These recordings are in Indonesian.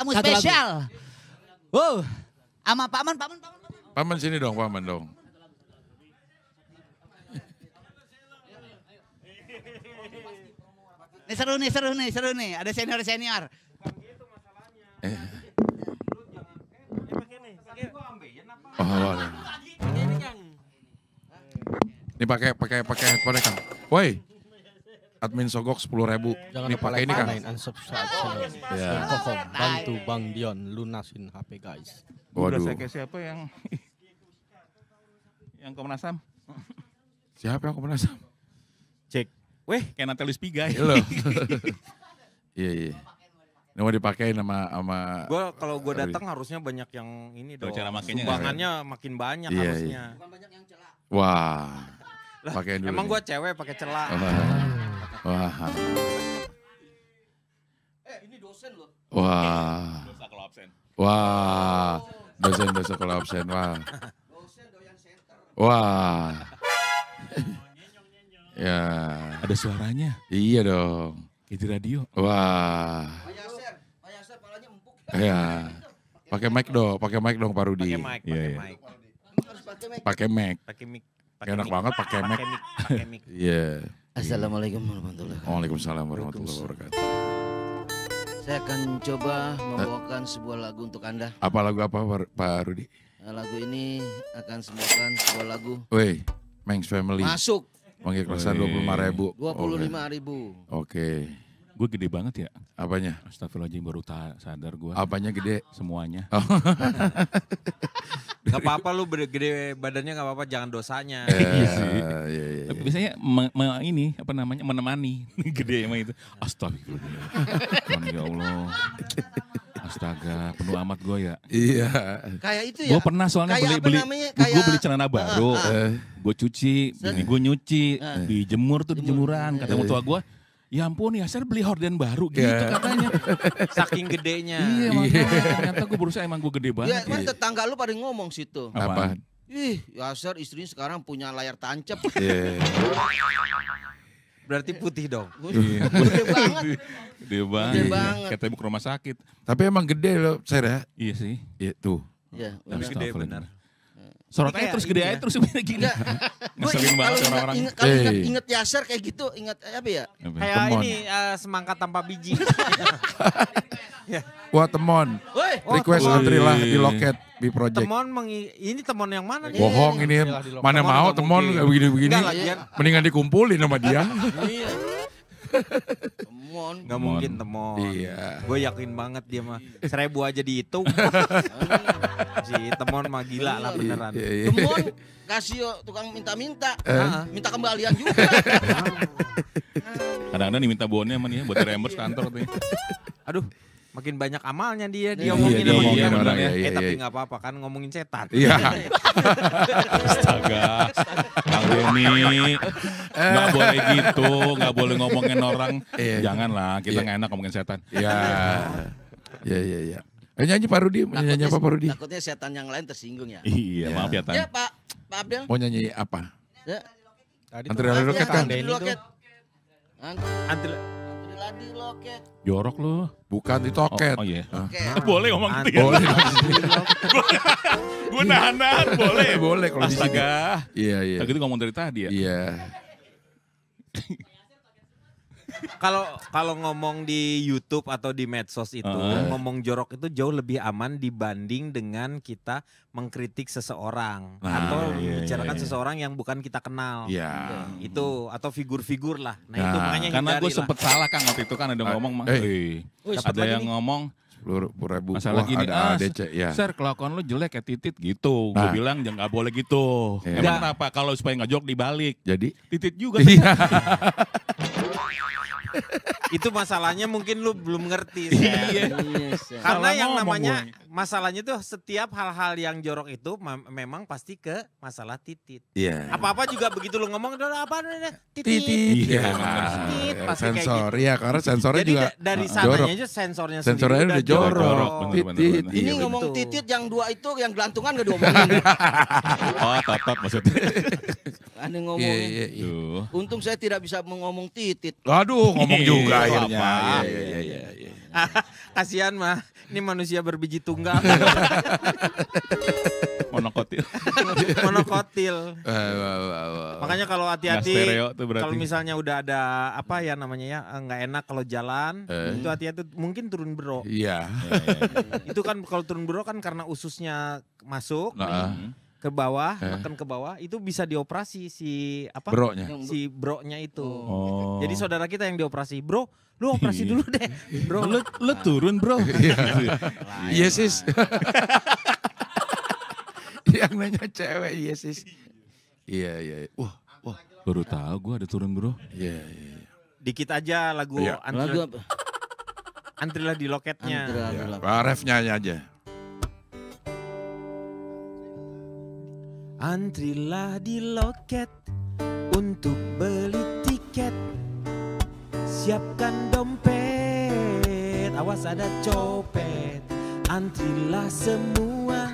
Tamu Satu spesial. Lagu. Wow. Sama Paman, Paman, Paman. Paman sini dong, Paman dong. Ini seru nih, seru nih, seru nih. Ada senior-senior. oh, oh. Ini pakai pakai pakai headphone kan. Woi admin sogok sepuluh ribu. Jangan lupa pakai ini kan. Main unsubscribe Yeah. bantu Bang Dion lunasin HP guys. Waduh. Udah kasih siapa yang yang Komnas HAM? Siapa yang Komnas HAM? Cek. Weh, kayak Natalis Piga Iya Iya, iya. Ini mau dipakai nama sama Gue kalau gue datang harusnya banyak yang ini dong. Cara makainya ya? Sumbangannya makin banyak iya, harusnya. Iya. Bukan Wah. Lah, Emang gue cewek pakai celak. Wah. Eh, ini dosen loh. Wah. Dosa kalau absen. Wah. Dosen dosa kalau absen. Wah. Dosen doyan center. Wah. ya. Ada suaranya. Iya dong. Itu radio. Wah. Pak Yaser, Pak palanya empuk. Iya. Pakai mic dong, pakai mic dong Pak Rudi. Pakai mic, iya, pakai iya. mic. Pakai mic. Pakai mic. Pakai mic. Enak banget pakai mic. Pakai mic. Iya. Assalamualaikum warahmatullahi wabarakatuh. Waalaikumsalam warahmatullahi wabarakatuh. Saya akan coba membawakan sebuah lagu untuk Anda. Apa lagu apa Pak Rudi? Eh, lagu ini akan sembuhkan sebuah lagu. Woi, Mengs Family. Masuk. Pengikhlasan dua puluh lima ribu. Dua puluh lima ribu. Oke. Okay. Gue gede banget ya. Apanya? Astagfirullahaladzim baru sadar gue. Apanya gede? Semuanya. Oh. gak apa-apa lu gede badannya gak apa-apa jangan dosanya. Iya, iya sih. Iya, iya, iya. Biasanya me, me, ini apa namanya menemani gede emang itu. Astagfirullah. ya Allah. Astaga, penuh amat gue ya. Iya. Kayak itu ya. Gue pernah soalnya kayak beli beli, kayak... gue beli celana baru, uh, uh, eh. gue cuci, uh. gue nyuci, uh. dijemur tuh dijemuran, di jemuran. Kata mertua eh. gue, ya ampun ya saya beli horden baru gitu yeah. katanya. Saking gedenya. Iya makanya yeah. ternyata gue berusaha emang gue gede ya, banget. Ya, ya. tetangga lu pada ngomong situ. Apa? Ih, Yasser istrinya sekarang punya layar tancap. Yeah. Berarti putih dong. Iya. Gede banget. Gede banget. Gede banget. Iya, katanya mau ke rumah sakit. Tapi emang gede loh, saya ya. Iya sih. Iya tuh. Iya, tapi gede benar. Sorot aja iya, terus gede aja iya. terus gini. Gue kalau orang inget, kalau inget, Yasser kayak gitu, inget ya? apa ya? Kayak ini eh, semangka tanpa biji. Ya. Wah temon, request antri lah di loket di project. Temon mengi, ini temon yang mana? Bohong ini, mana mau temon begini-begini. Mendingan dikumpulin sama dia. Iya temon. nggak mungkin temon. Iya. Gue yakin banget dia mah iya. seribu aja dihitung. si temon mah gila lah iya, beneran. Iya, iya. Temon kasih tukang minta-minta, eh? ah, minta kembalian juga. Kadang-kadang diminta bonnya mana nih buat reimburse kantor tuh. Aduh, makin banyak amalnya dia iya, dia ngomongin iya, orang ya. Iya, iya, eh tapi nggak apa-apa kan ngomongin setan iya astaga Kang Doni nggak boleh gitu nggak boleh ngomongin orang janganlah kita nggak enak ngomongin setan iya iya iya iya Eh, nyanyi Pak Rudi, mau nyanyi apa Pak Rudi? Takutnya setan yang lain tersinggung ya. Iya, maaf ya Tan. Ya Pak, Pak Abdel. Ya. Mau nyanyi apa? Ya. Tadi Antri Loket kan? Antri Loket. Antri di loket. Jorok loh, Bukan di toket. Oh, oh iya. Ah. Okay. Boleh ngomong gitu ya? Boleh. Gue nahan-nahan boleh. boleh kalau Astaga. Iya, iya. Nah, gitu ngomong dari tadi ya? Iya. kalau kalau ngomong di YouTube atau di medsos itu uh. ngomong jorok itu jauh lebih aman dibanding dengan kita mengkritik seseorang nah, atau iya, bicarakan iya, iya, iya. seseorang yang bukan kita kenal. Iya. Itu atau figur-figur lah. Nah, nah itu makanya karena gue sempet lah. salah kan waktu itu kan ada ngomong eh, eh. ada yang ah, eh. nih. ngomong ribu. Masalah Wah, gini, ada ah, ADC, ya. Sir, kelakuan lu jelek kayak titit gitu. Nah. Gue bilang jangan ya, gak boleh gitu. Ya. Emang kenapa? Kalau supaya ngajok jok dibalik. Jadi titit juga. Iya. itu masalahnya mungkin lu belum ngerti. Iya. iya, iya, iya karena Salah yang namanya gue. masalahnya tuh setiap hal-hal yang jorok itu memang pasti ke masalah titit. Iya. Apa-apa juga begitu lu ngomong udah apa titit. Titit. Iya. Titit pasti gitu. sensor. ya karena sensornya Jadi juga dari sananya aja sensornya sensornya udah jorok. jorok. Titit. Ini ngomong titit yang dua itu yang gelantungan gak diomongin. oh, tatap maksudnya. Aneh ngomongin. Untung saya tidak bisa mengomong titit. Aduh, ngomong iya, juga iya, iya. akhirnya. Iya, iya, iya, iya. Kasihan mah, ini manusia berbiji tunggal. Monokotil. Monokotil. Eh, eh, eh, Makanya kalau hati-hati, kalau misalnya udah ada apa ya namanya ya, nggak enak kalau jalan, eh. itu hati-hati mungkin turun bro. Iya. itu kan kalau turun bro kan karena ususnya masuk. Nah. Uh ke bawah, eh. makan ke bawah, itu bisa dioperasi si apa? Bro-nya. Si broknya itu. Oh. Jadi saudara kita yang dioperasi, bro, lu operasi iya. dulu deh, bro. lu, lu turun bro. Iya, iya yang nanya cewek, iya, iya Iya iya. Wah, wah. Baru tahu gua ada turun bro. Iya yeah, iya. Yeah. Dikit aja lagu. Yeah. Antri, lagu apa? Antrilah di loketnya. Antrilah ya, refnya aja. Antrilah di loket untuk beli tiket Siapkan dompet, awas ada copet Antrilah semua,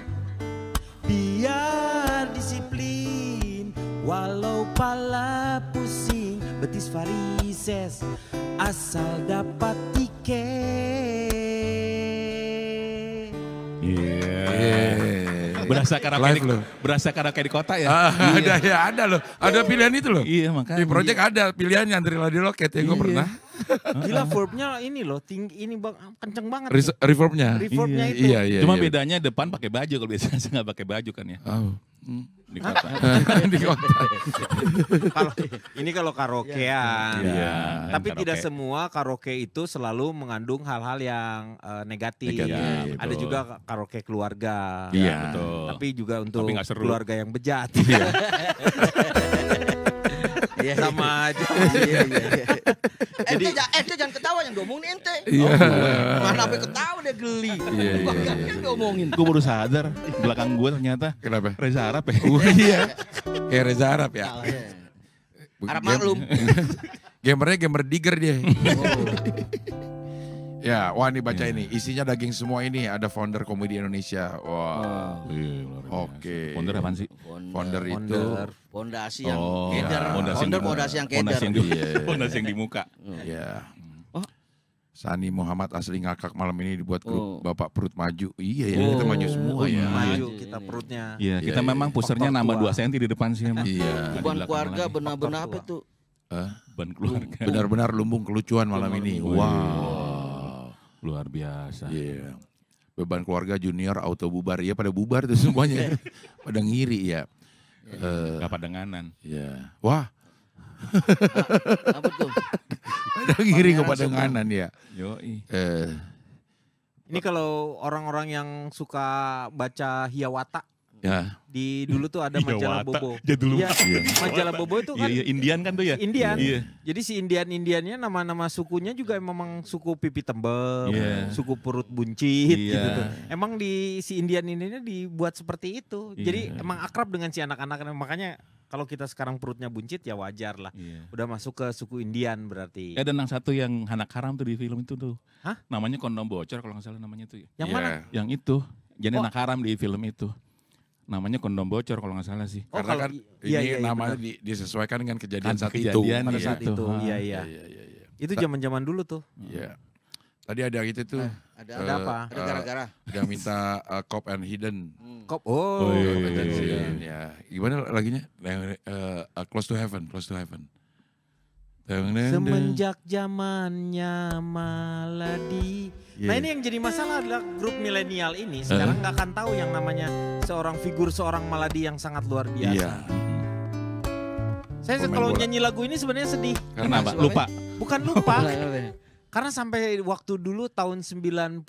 biar disiplin Walau pala pusing, betis varises Asal dapat tiket Yeah. yeah. Iya. Berasa karaoke Live di, loh. berasa karaoke di kota ya. Ah, iya. Ada ya, ada loh. Ada oh. pilihan itu loh. Iya, makanya. Di project ada pilihan yang dari di loket ya, gue iya. pernah. Gila verbnya ini loh, tinggi ini bang, kenceng banget. reformnya reverbnya. Reverbnya itu. Iya, iya, Cuma bedanya depan pakai baju kalau biasanya nggak pakai baju kan ya. Hmm. di kota. di kota. kalau ini kalau karaokean. Ya, Tapi karaoke. tidak semua karaoke itu selalu mengandung hal-hal yang uh, negatif. negatif. Ya, Ada iya, juga karaoke keluarga. Iya, Tapi juga untuk Tapi keluarga yang bejat. Ya. Iya, iya, sama aja. Iya, iya, iya. Eh, Jadi, ente, ente eh, jangan ketawa yang nih ente. Iya. Oh, mana apa ketawa dia geli. Iya, iya, iya, iya. Gue baru sadar, belakang gue ternyata. Kenapa? Reza Arab ya. Oh, iya. Kayak Reza Arab ya. Iya. Arab maklum. Gamernya gamer digger dia. Oh. Ya, wah ini baca yeah. ini. Isinya daging semua ini. Ada founder komedi Indonesia. Wah. Wow. Oh, iya, Oke. Okay. Founder apa sih? Founder, founder itu fondasi yang oh, keder. Ya. Fondasi founder fondasi yang keder. Fondasi yang, di, iya, iya, fondasi yang di muka. Iya. Yeah. Oh. Sani Muhammad asli ngakak malam ini dibuat grup oh. Bapak Perut Maju. Iya ya, oh. kita maju semua oh, ya. Maju kita perutnya. Iya, kita ya, memang pusernya nambah 2 cm di depan sih emang. Iya. Beban keluarga benar-benar apa itu? Eh, beban keluarga. Benar-benar lumbung kelucuan malam ini. Wow. Luar biasa. Iya. Yeah. Beban keluarga junior auto bubar. Iya pada bubar tuh semuanya. pada ngiri ya. Uh, pada nganan. Iya. Yeah. Wah. Apa tuh? pada ngiri kepada nganan ya. Eh. Uh, ini kalau orang-orang yang suka baca hiawata Ya. Di dulu tuh ada iya, majalah Bobo. Ya dulu. Ya, majalah Bobo itu iya, kan. Iya, Indian kan tuh ya. Indian. Iya. Jadi si Indian Indiannya nama-nama sukunya juga memang suku pipi tembem, suku perut buncit gitu tuh. Emang di si Indian Indiannya dibuat seperti itu. Jadi emang akrab dengan si anak-anak makanya kalau kita sekarang perutnya buncit ya wajar lah. Yeah. Udah masuk ke suku Indian berarti. Ya dan yang satu yang anak haram tuh di film itu tuh. Hah? Namanya kondom bocor kalau nggak salah namanya tuh. Ya. Yang yeah. mana? Yang itu. Jadi oh. anak haram di film itu namanya kondom bocor kalau nggak salah sih. Oh, Karena kan iya, ini iya, iya, namanya di, disesuaikan dengan kejadian kan, saat kejadian ya itu. Pada saat iya. itu. Ah. Iya, iya, iya. iya, iya, iya. Itu zaman-zaman dulu tuh. Iya. Tadi ada gitu tuh. Eh, ada, uh, ada eh, apa? Uh, ada gara-gara. Ada minta uh, cop and hidden. Hmm. Cop. Oh. oh iya, iya, iya. Ya. Gimana laginya? Uh, uh, close to heaven, close to heaven. Semenjak zamannya Maladi. Yeah. Nah iya. ini yang jadi masalah adalah grup milenial ini eh. sekarang nggak uh. akan tahu yang namanya seorang figur seorang Maladi yang sangat luar biasa. Yeah. Saya kalau nyanyi lagu ini sebenarnya sedih. Karena apa? Lupa. Bukan lupa. karena sampai waktu dulu tahun 90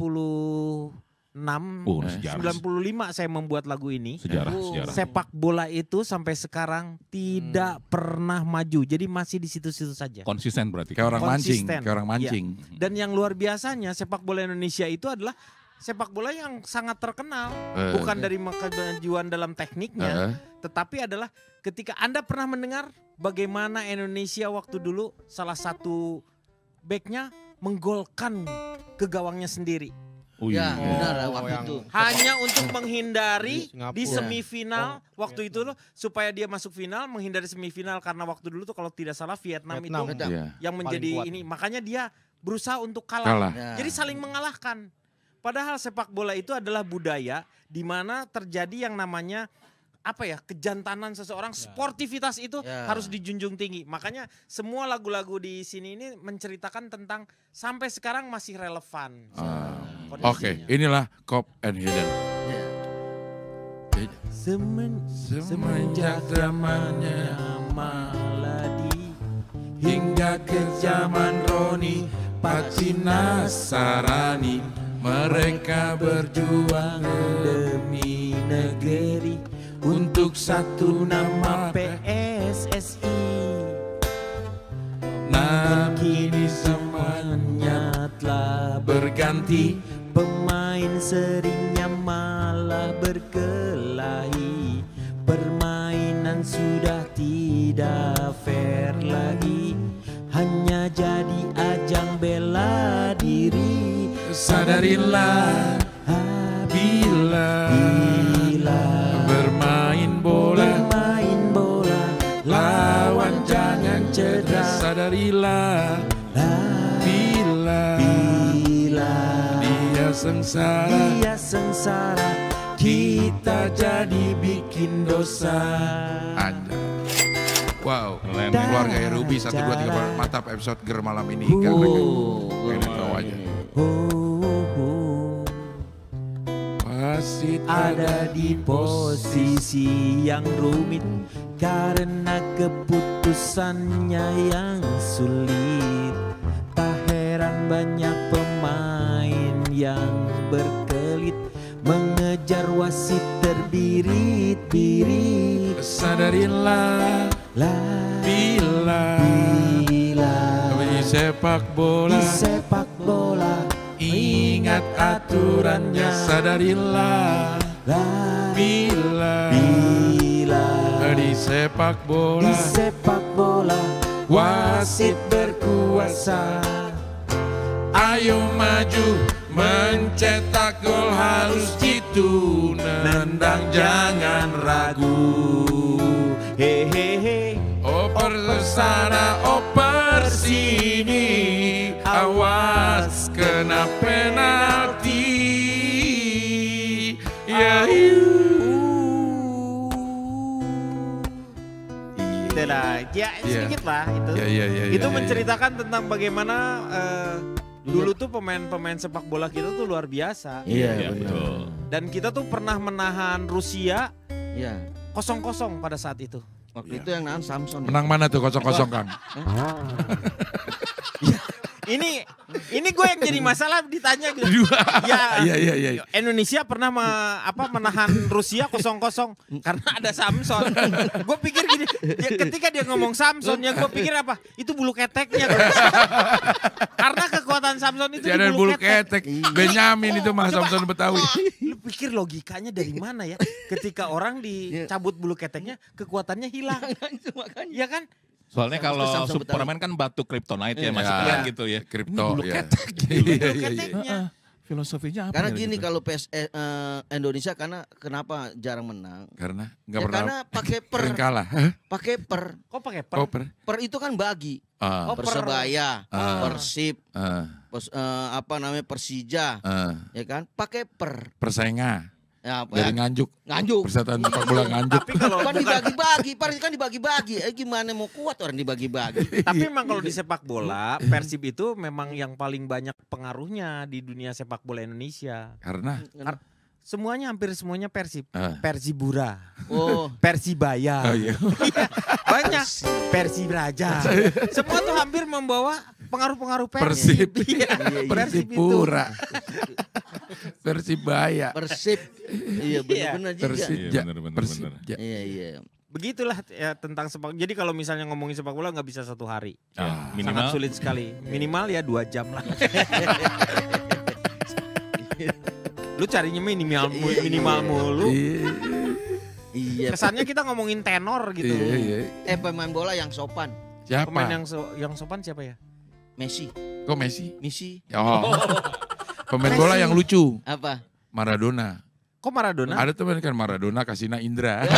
oh, eh, sejarah. 95 saya membuat lagu ini. Sejarah, oh. sejarah. Sepak bola itu sampai sekarang tidak hmm. pernah maju. Jadi masih di situ-situ saja. Konsisten berarti. Kayak orang Konsisten. mancing, kayak orang iya. mancing. Ya. Dan yang luar biasanya sepak bola Indonesia itu adalah sepak bola yang sangat terkenal uh, bukan dari kemajuan dalam tekniknya uh, tetapi adalah ketika Anda pernah mendengar bagaimana Indonesia waktu dulu salah satu backnya menggolkan ke gawangnya sendiri Oh ya, iya. Ya, benar oh, waktu itu. Hanya untuk menghindari Singapura. di semifinal oh, waktu Vietnam. itu loh supaya dia masuk final menghindari semifinal karena waktu dulu tuh kalau tidak salah Vietnam, Vietnam. itu Vietnam. Iya. yang menjadi ini makanya dia berusaha untuk kalah. kalah. Ya. Jadi saling mengalahkan. Padahal sepak bola itu adalah budaya di mana terjadi yang namanya apa ya kejantanan seseorang ya. sportivitas itu ya. harus dijunjung tinggi makanya semua lagu-lagu di sini ini menceritakan tentang sampai sekarang masih relevan uh, oke okay. inilah Cop and Hidden yeah. Ya. Semen, semenjak zamannya Maladi hingga ke zaman Roni Patina Sarani mereka berjuang demi negeri untuk satu nama PSSI Namun kini semuanya telah berganti Pemain seringnya malah berkelahi Permainan sudah tidak fair lagi Hanya jadi ajang bela diri Sadarilah sengsara Dia sengsara Kita jadi bikin dosa Ada Wow, Dan keluarga ya Ruby 1, 2, 3, 4, mantap episode ger malam ini. Oh, Karena pengen tahu aja. Masih ada di posisi yang rumit Karena keputusannya yang sulit Tak heran banyak pemain yang berkelit Mengejar wasit terbirit-birit Sadarilah lah, bila, bila Di sepak bola Di sepak bola Ingat aturannya Sadarilah lah, bila, bila Di sepak bola Di sepak bola Wasit berkuasa Ayo maju Mencetak gol harus jitu Nendang jangan ragu Hehehe Oper sana oper sini Awas kena penalti Ya Ya, lah, ya sedikit lah itu. Ya, ya, ya, ya itu ya, ya. menceritakan tentang bagaimana uh, Dulu tuh pemain-pemain sepak bola kita tuh luar biasa. Iya, iya betul. Dan kita tuh pernah menahan Rusia. Iya. Kosong-kosong pada saat itu. Waktu iya. itu yang nahan Samson. Menang ya. mana tuh kosong-kosong Kang? ini ini gue yang jadi masalah ditanya gitu. Ya, iya, iya, iya. Indonesia pernah me, apa menahan Rusia kosong-kosong karena ada Samson. gue pikir gini, dia, ya ketika dia ngomong Samson ya gue pikir apa? Itu bulu keteknya. karena kekuatan Samson itu iya, bulu, bulu ketek. ketek. Benyamin oh, itu mah Samson Betawi. Lu pikir logikanya dari mana ya? Ketika orang dicabut bulu keteknya, kekuatannya hilang. Ya kan? Soalnya kalau Superman kan batu kryptonite ya, iya. masuknya gitu ya. Kripto. Ini iya. Iya, gitu. Filosofinya apa? Karena ya gini gitu? kalau PS eh, eh, Indonesia karena kenapa jarang menang? Karena nggak ya, pernah. Karena pakai per. kalah. Pakai per. Kok pakai per? Oh, per? Per itu kan bagi. Uh. Oh, Persebaya, uh. Persib, uh. Pers, uh, apa namanya Persija, uh. ya kan? Pakai per. Persaingan. Ya, Dari ya. Nganjuk. Nganjuk. Persatuan sepak bola Nganjuk. Tapi kalau kan dibagi-bagi, Par kan dibagi-bagi. Eh, gimana mau kuat orang dibagi-bagi. Tapi memang kalau di sepak bola, Persib itu memang yang paling banyak pengaruhnya di dunia sepak bola Indonesia. Karena Semuanya hampir semuanya Persib. Uh. Ah. Persibura. Oh. Persibaya. Oh, iya. iya. Banyak. Persib Raja. Semua tuh hampir membawa pengaruh-pengaruh Persib. Iya. Iya, persib. pura, Persibura. Persibaya. Persib. Iya benar-benar juga. persib iya Iya iya. Begitulah ya tentang sepak. Jadi kalau misalnya ngomongin sepak bola nggak bisa satu hari. Ya, ah, Minimal. Sangat sulit sekali. Minimal ya dua jam lah. Lu carinya minimal iya. minimal mulu. Iya. iya. Kesannya kita ngomongin tenor gitu. Iya, iya. Eh pemain bola yang sopan. Siapa? Pemain yang so yang sopan siapa ya? Messi. Kok Messi? Messi. Oh. pemain Messi. bola yang lucu. Apa? Maradona. Kok Maradona? Ada teman kan Maradona Kasina Indra.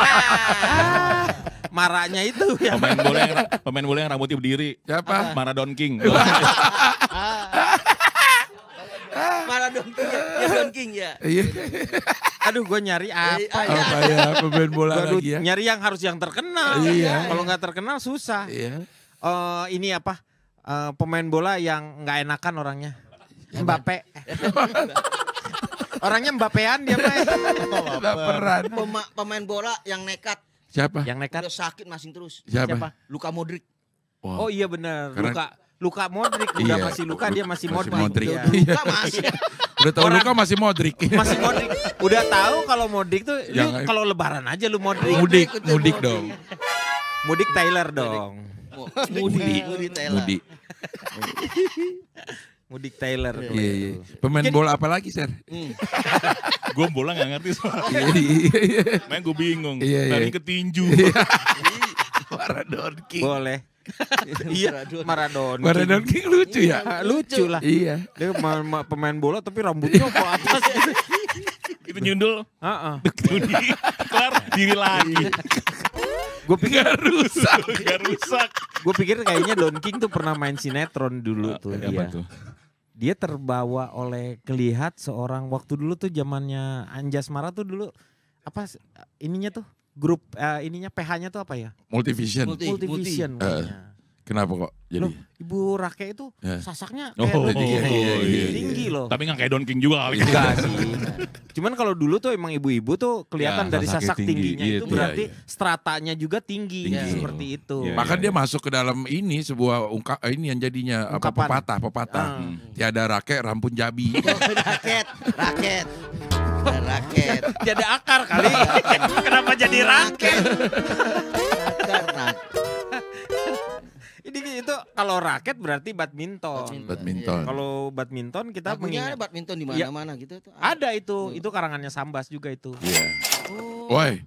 Maranya itu ya. Pemain bola yang pemain bola yang rambutnya berdiri. Siapa? Maradon King. Don King ya. Don King ya. Iya. Aduh gue nyari apa, iya. ya. Apa ya pemain bola Aduh, lagi ya. Nyari yang harus yang terkenal. Iya. Kalau gak terkenal susah. Iya. Eh, ini apa? Uh, pemain bola yang gak enakan orangnya. Mbappe. Orangnya mbapean dia mah. peran, pemain bola yang nekat. Siapa? Yang nekat. Udah sakit masih terus. Siapa? Luka Modric. Oh iya benar. Luka Luka Modric udah iya. masih Luka dia masih, masih Modric. Modric. Ya. Luka masih. Udah tahu Luka masih Modric. Masih Modric. Udah tahu kalau Modric tuh ya, kalau lebaran aja lu Modric. Mudik, mudik dong. Mudik Taylor dong. Mudik. Mudik Taylor. Mudik. Mudik Taylor. Iya, yeah, Pemain bola apa lagi, Ser? Mm. gue bola gak ngerti soalnya. Iya, iya, iya. Main gue bingung. Iya, yeah, iya. Tadi ketinju. para Boleh. iya Maradona. Maradona iya. King lucu ya. Iya, lucu lah. Iya. Dia pemain bola tapi rambutnya ke atas. Itu nyundul. Heeh. Kelar diri lagi. Iya. Gue pikir gak rusak, gak rusak. Gue pikir kayaknya Don King tuh pernah main sinetron dulu ah, tuh dia. Tuh? Dia terbawa oleh kelihat seorang waktu dulu tuh zamannya Anjas Mara tuh dulu apa ininya tuh grup uh, ininya PH-nya tuh apa ya? Multivision. Multi, Multivision. Multi. Uh, eh, kenapa kok? Jadi loh, Ibu rakyat itu yeah. sasaknya oh, kayak oh, oh, iya, iya, tinggi loh. Tapi nggak kayak Don King juga kali. Gitu. Iya, Cuman kalau dulu tuh emang ibu-ibu tuh kelihatan ya, dari sasak tinggi. tingginya iya, itu iya, berarti iya, stratanya juga tinggi, ya, tinggi. seperti itu. Iya, iya. Maka dia masuk ke dalam ini sebuah ungkap eh, ini yang jadinya Ungkapan. apa pepatah, pepatah. Hmm. Tiada rakyat, rampun jabi. raket, raket raket. Jadi akar kali. Kenapa jadi raket? akar, ini itu kalau raket berarti badminton. Badminton. badminton. Iya. Kalau badminton kita nah, punya ada badminton di iya. mana-mana ya, gitu tuh. Ada itu, itu karangannya Sambas juga itu. Iya. Yeah. Oh. Woi,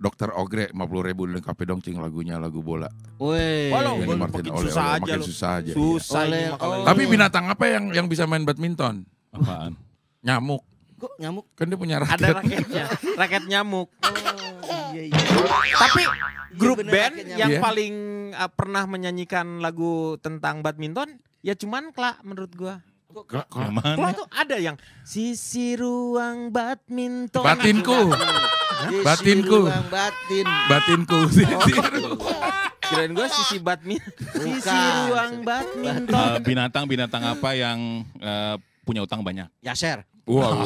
Dokter Ogre 50 ribu dilengkapi dong cing lagunya lagu bola. Woi. Walaupun ini makin, oleh, susah oleh, aja makin susah aja. Susah. Oleh, Tapi binatang apa yang yang bisa main badminton? Apaan? Nyamuk kok nyamuk? Kan dia punya raket. Ada raketnya. raket nyamuk. Oh, iya, iya. Tapi iya grup ya band yang iya. paling uh, pernah menyanyikan lagu tentang badminton ya cuman Klak menurut gua. Kla, kla, kla tuh ada yang sisi ruang badminton. Batinku. Nah, batinku. Ruang batin. Batinku oh, sisi ruang. Kirain gue sisi badminton. Sisi ruang badminton. Uh, eh, binatang binatang apa yang uh, punya utang banyak? Yaser. Wow,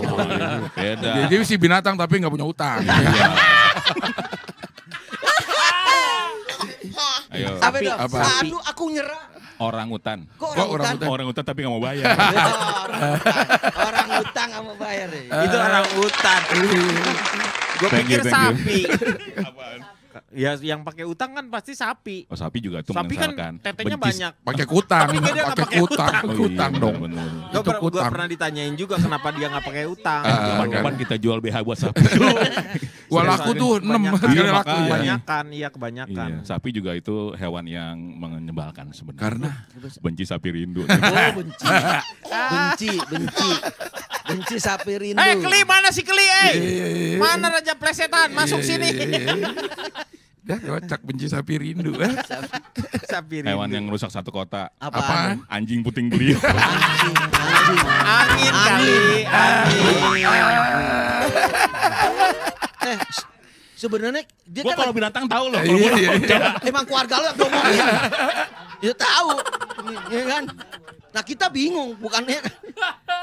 beda. Jadi si binatang tapi nggak punya utang. Iya. Ayo. Apa, apa? Aduh, aku nyerah. Orang hutan. Kok orang, Kok orang hutan? Orang hutan tapi nggak mau bayar. orang hutan nggak mau bayar. Ya. Itu orang hutan. Iya. Gue pikir sapi. Ya yang pakai utang kan pasti sapi. Oh, sapi juga tuh sapi kan tetenya banyak. Pakai utang, Tapi dia pakai utang, oh, Kutang, oh, dong. Bener, Itu gua, pernah ditanyain juga kenapa dia nggak pakai utang. kapan ah. uh, kita jual BH buat sapi. Walaku tuh 6. Iya, laku. Kebanyakan, iya, iya, iya kebanyakan. Iya. Sapi juga itu hewan yang menyebalkan sebenarnya. Karena benci sapi rindu. Oh, benci. benci, benci. Benci sapi rindu. Eh, hey, Keli mana si Keli, eh? Mana Raja Plesetan? Masuk sini. Dah ya, cak benci sapi rindu. eh sapi rindu. Hewan yang rusak satu kota. Apa? apa? Anjing puting beliau. Angin, kali. Eh, sebenarnya dia gua kan kalau binatang tahu loh iya, kalau iya, iya, iya. emang keluarga lo yang ya itu tahu ya kan nah kita bingung bukannya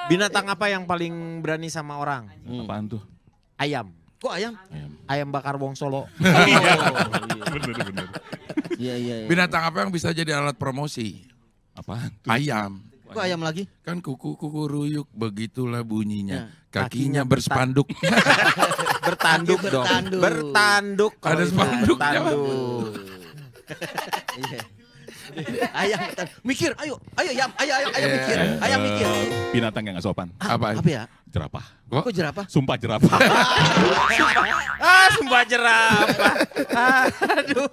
binatang apa yang paling berani sama orang hmm. apaan tuh ayam Kok ayam? Ayam, ayam bakar wong Solo. Iya. Oh, iya, bener bener. Iya, iya iya. Binatang apa yang bisa jadi alat promosi? Apaan? Tuh. Ayam. Kok ayam lagi? Kan kuku kuku ruyuk begitulah bunyinya. Ya. Kakinya, Kakinya berspanduk. bertanduk, bertanduk dong. Ya? Bertanduk. Ada spanduk. Bertanduk. ayam mikir, ayo, ayo ayam, ayo ayo ayam iya. mikir, ayam mikir. Eh, binatang yang gak sopan. Apa? Apa ya? Jerapah. Kok jerapah? Sumpah jerapah. ah, sumpah jerapah. Aduh.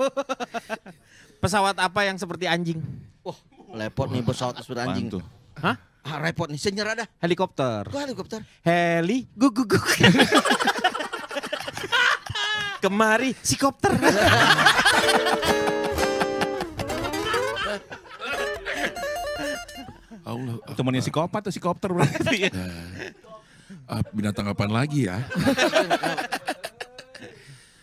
Pesawat apa yang seperti anjing? Wah, lepot nih pesawat seperti anjing. tuh? Hah? Ah, repot nih, senyer ada. Helikopter. Kok helikopter? Heli, gug gug gug. Kemari, sikopter. Allah. Ah, Temannya psikopat ah. atau psikopter berarti ya. Uh, ah, binatang apaan lagi ya?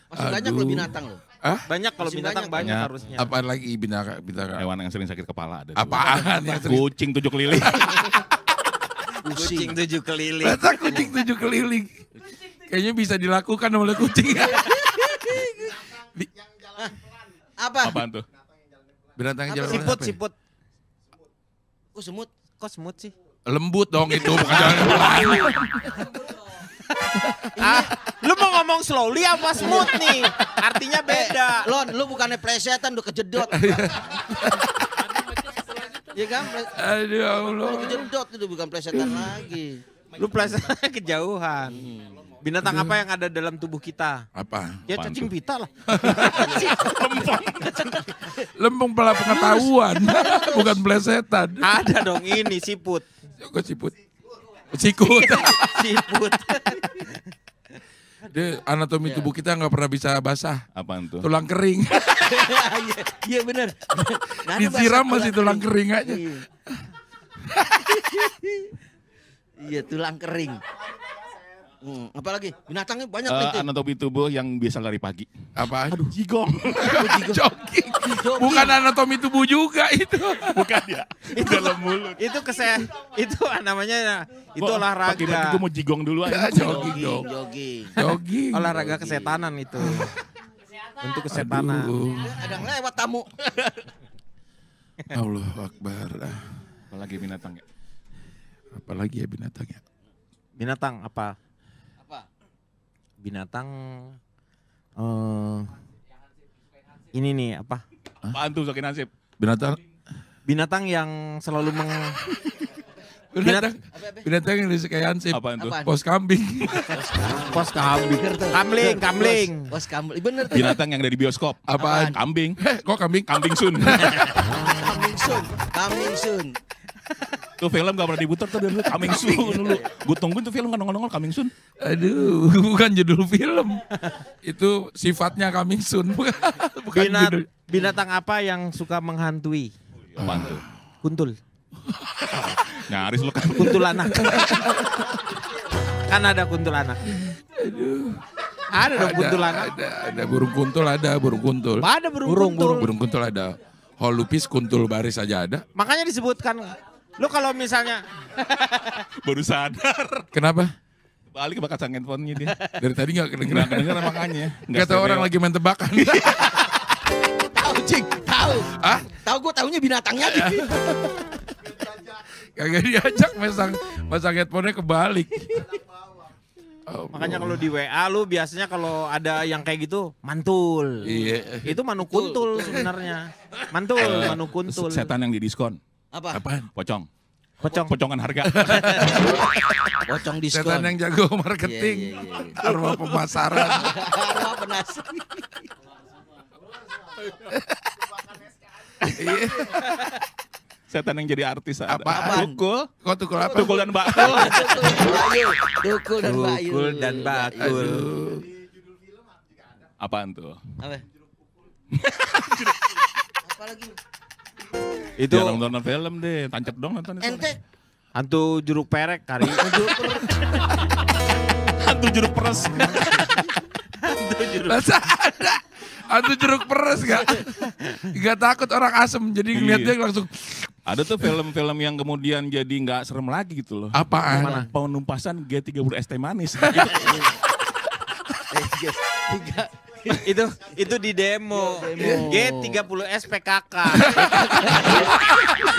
Masih banyak loh binatang loh. Hah? Banyak kalau binatang banyak, banyak harusnya. Apaan lagi binatang? binatang? Hewan yang sering sakit kepala ada. Apaan? Yang sering... Kucing tujuh keliling. kucing tujuh keliling. Masa kucing tujuh keliling? Kayaknya bisa dilakukan oleh kucing. apa? Apaan tuh? Binatang yang jalan pelan. Ya? Siput, siput. Oh semut. Kok smooth sih? Lembut dong itu, bukan jalan ah, lu mau ngomong slowly apa smooth nih? Artinya eh, beda. Eh, Lon, lu bukannya plesetan udah kejedot. Iya. iya kan? Aduh, ya Allah. Kejedot itu bukan plesetan lagi. Lu plesetan kejauhan. Hmm. Binatang gitu. apa yang ada dalam tubuh kita? Apa? Ya cacing pita lah. Lempung. Lempung pala pengetahuan, bukan plesetan. Ada dong ini siput. Kok siput? Sikut. siput. Dia anatomi yeah. tubuh kita nggak pernah bisa basah. Apa itu? Tulang kering. Iya, iya benar. Disiram masih tulang kering, kering aja. Iya, iya tulang kering. Hmm, apalagi binatangnya banyak uh, nih. Anatomi tubuh yang biasa lari pagi. Apa? Aduh, jigong. Jogging. Bukan anatomi tubuh juga itu. Bukan ya. itu dalam mulut. Itu kese itu namanya itu Bo, olahraga. itu mau jigong dulu aja. jogging, dong. Jogging. Jogging. Olahraga kesetanan itu. Untuk kesetanan. Ada yang lewat tamu. Allah Akbar. Ah. Apalagi binatang ya? Apalagi ya binatang ya? Binatang apa? binatang uh, ini nih apa? Bantu sakit nasib. Binatang binatang yang selalu meng binatang binatang yang disukai Hansip. apa itu Pos kambing. Pos kambing. kambing kambing Pos kambing. Bener Binatang yang dari bioskop. apa Kambing. Eh, kok kambing? Kambing sun. Kambing sun. Kambing sun tuh film gak pernah diputar tuh dulu coming soon dulu. Gue tungguin tuh film kan nongol-nongol coming soon. Aduh, bukan judul film. Itu sifatnya coming soon. Bukan, Binat, judul. Binatang apa yang suka menghantui? Apa tuh? Kuntul. Nyaris lu kan. Kuntul anak. kan ada kuntul anak. Aduh. Ada dong kuntul anak. Ada, ada burung kuntul, ada burung kuntul. Ada burung, burung kuntul. Burung, burung kuntul ada. Holupis kuntul baris aja ada. Makanya disebutkan Lu kalau misalnya baru sadar. Kenapa? Balik bakal sang handphonenya dia. Dari tadi gak kedengeran. kedengeran makanya. Gak, gak tau orang lagi main tebakan. Iya. tahu cing, tahu. Ah? Tahu gue taunya binatangnya. Kagak diajak masang masang headphone-nya kebalik. Oh, Makanya kalau di WA lu biasanya kalau ada yang kayak gitu mantul. Iya. Itu manu kuntul sebenarnya. Mantul, manu kuntul. Setan yang diskon apa? Apaan? Pocong. Pocong. Pocongan harga. Pocong diskon. Setan yang jago marketing. Yeah, yeah, yeah. Arwah pemasaran. Arwah penasaran. Iya. Setan yang jadi artis ada. Apa? Tukul. Kok tukul apa? Tukul dan bakul. Tukul oh, dan bakul. Tukul dan bakul. Apaan tuh? Apa? lagi? Itu jarang nonton film deh, tancap dong nonton. Ente hantu jeruk perek kali. hantu jeruk peres. hantu jeruk. Masa ada hantu jeruk peres gak? gak takut orang asem jadi iya. ngeliat langsung ada tuh film-film yang kemudian jadi nggak serem lagi gitu loh. apa Penumpasan G30 ST manis. Iya. Eh, itu itu di demo. Iya, demo. G30S PKK.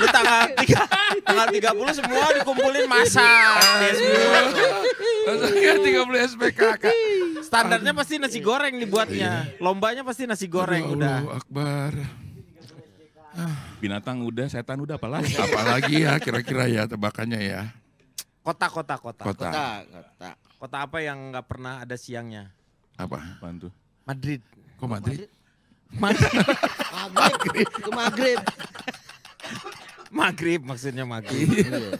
Lu tanggal 3 tanggal 30 semua dikumpulin masa. tiga puluh s PKK. Standarnya pasti nasi goreng dibuatnya. Iya. Lombanya pasti nasi goreng udah. Akbar. Ah. Binatang udah, setan udah apalagi. apalagi ya kira-kira ya tebakannya ya. Kota kota kota. Kota kota. Kota apa yang nggak pernah ada siangnya? Apa? bantu Madrid. Kok Madrid? Madrid. Madrid. Ke Madrid. Maghrib maksudnya Maghrib. Iya. Iya.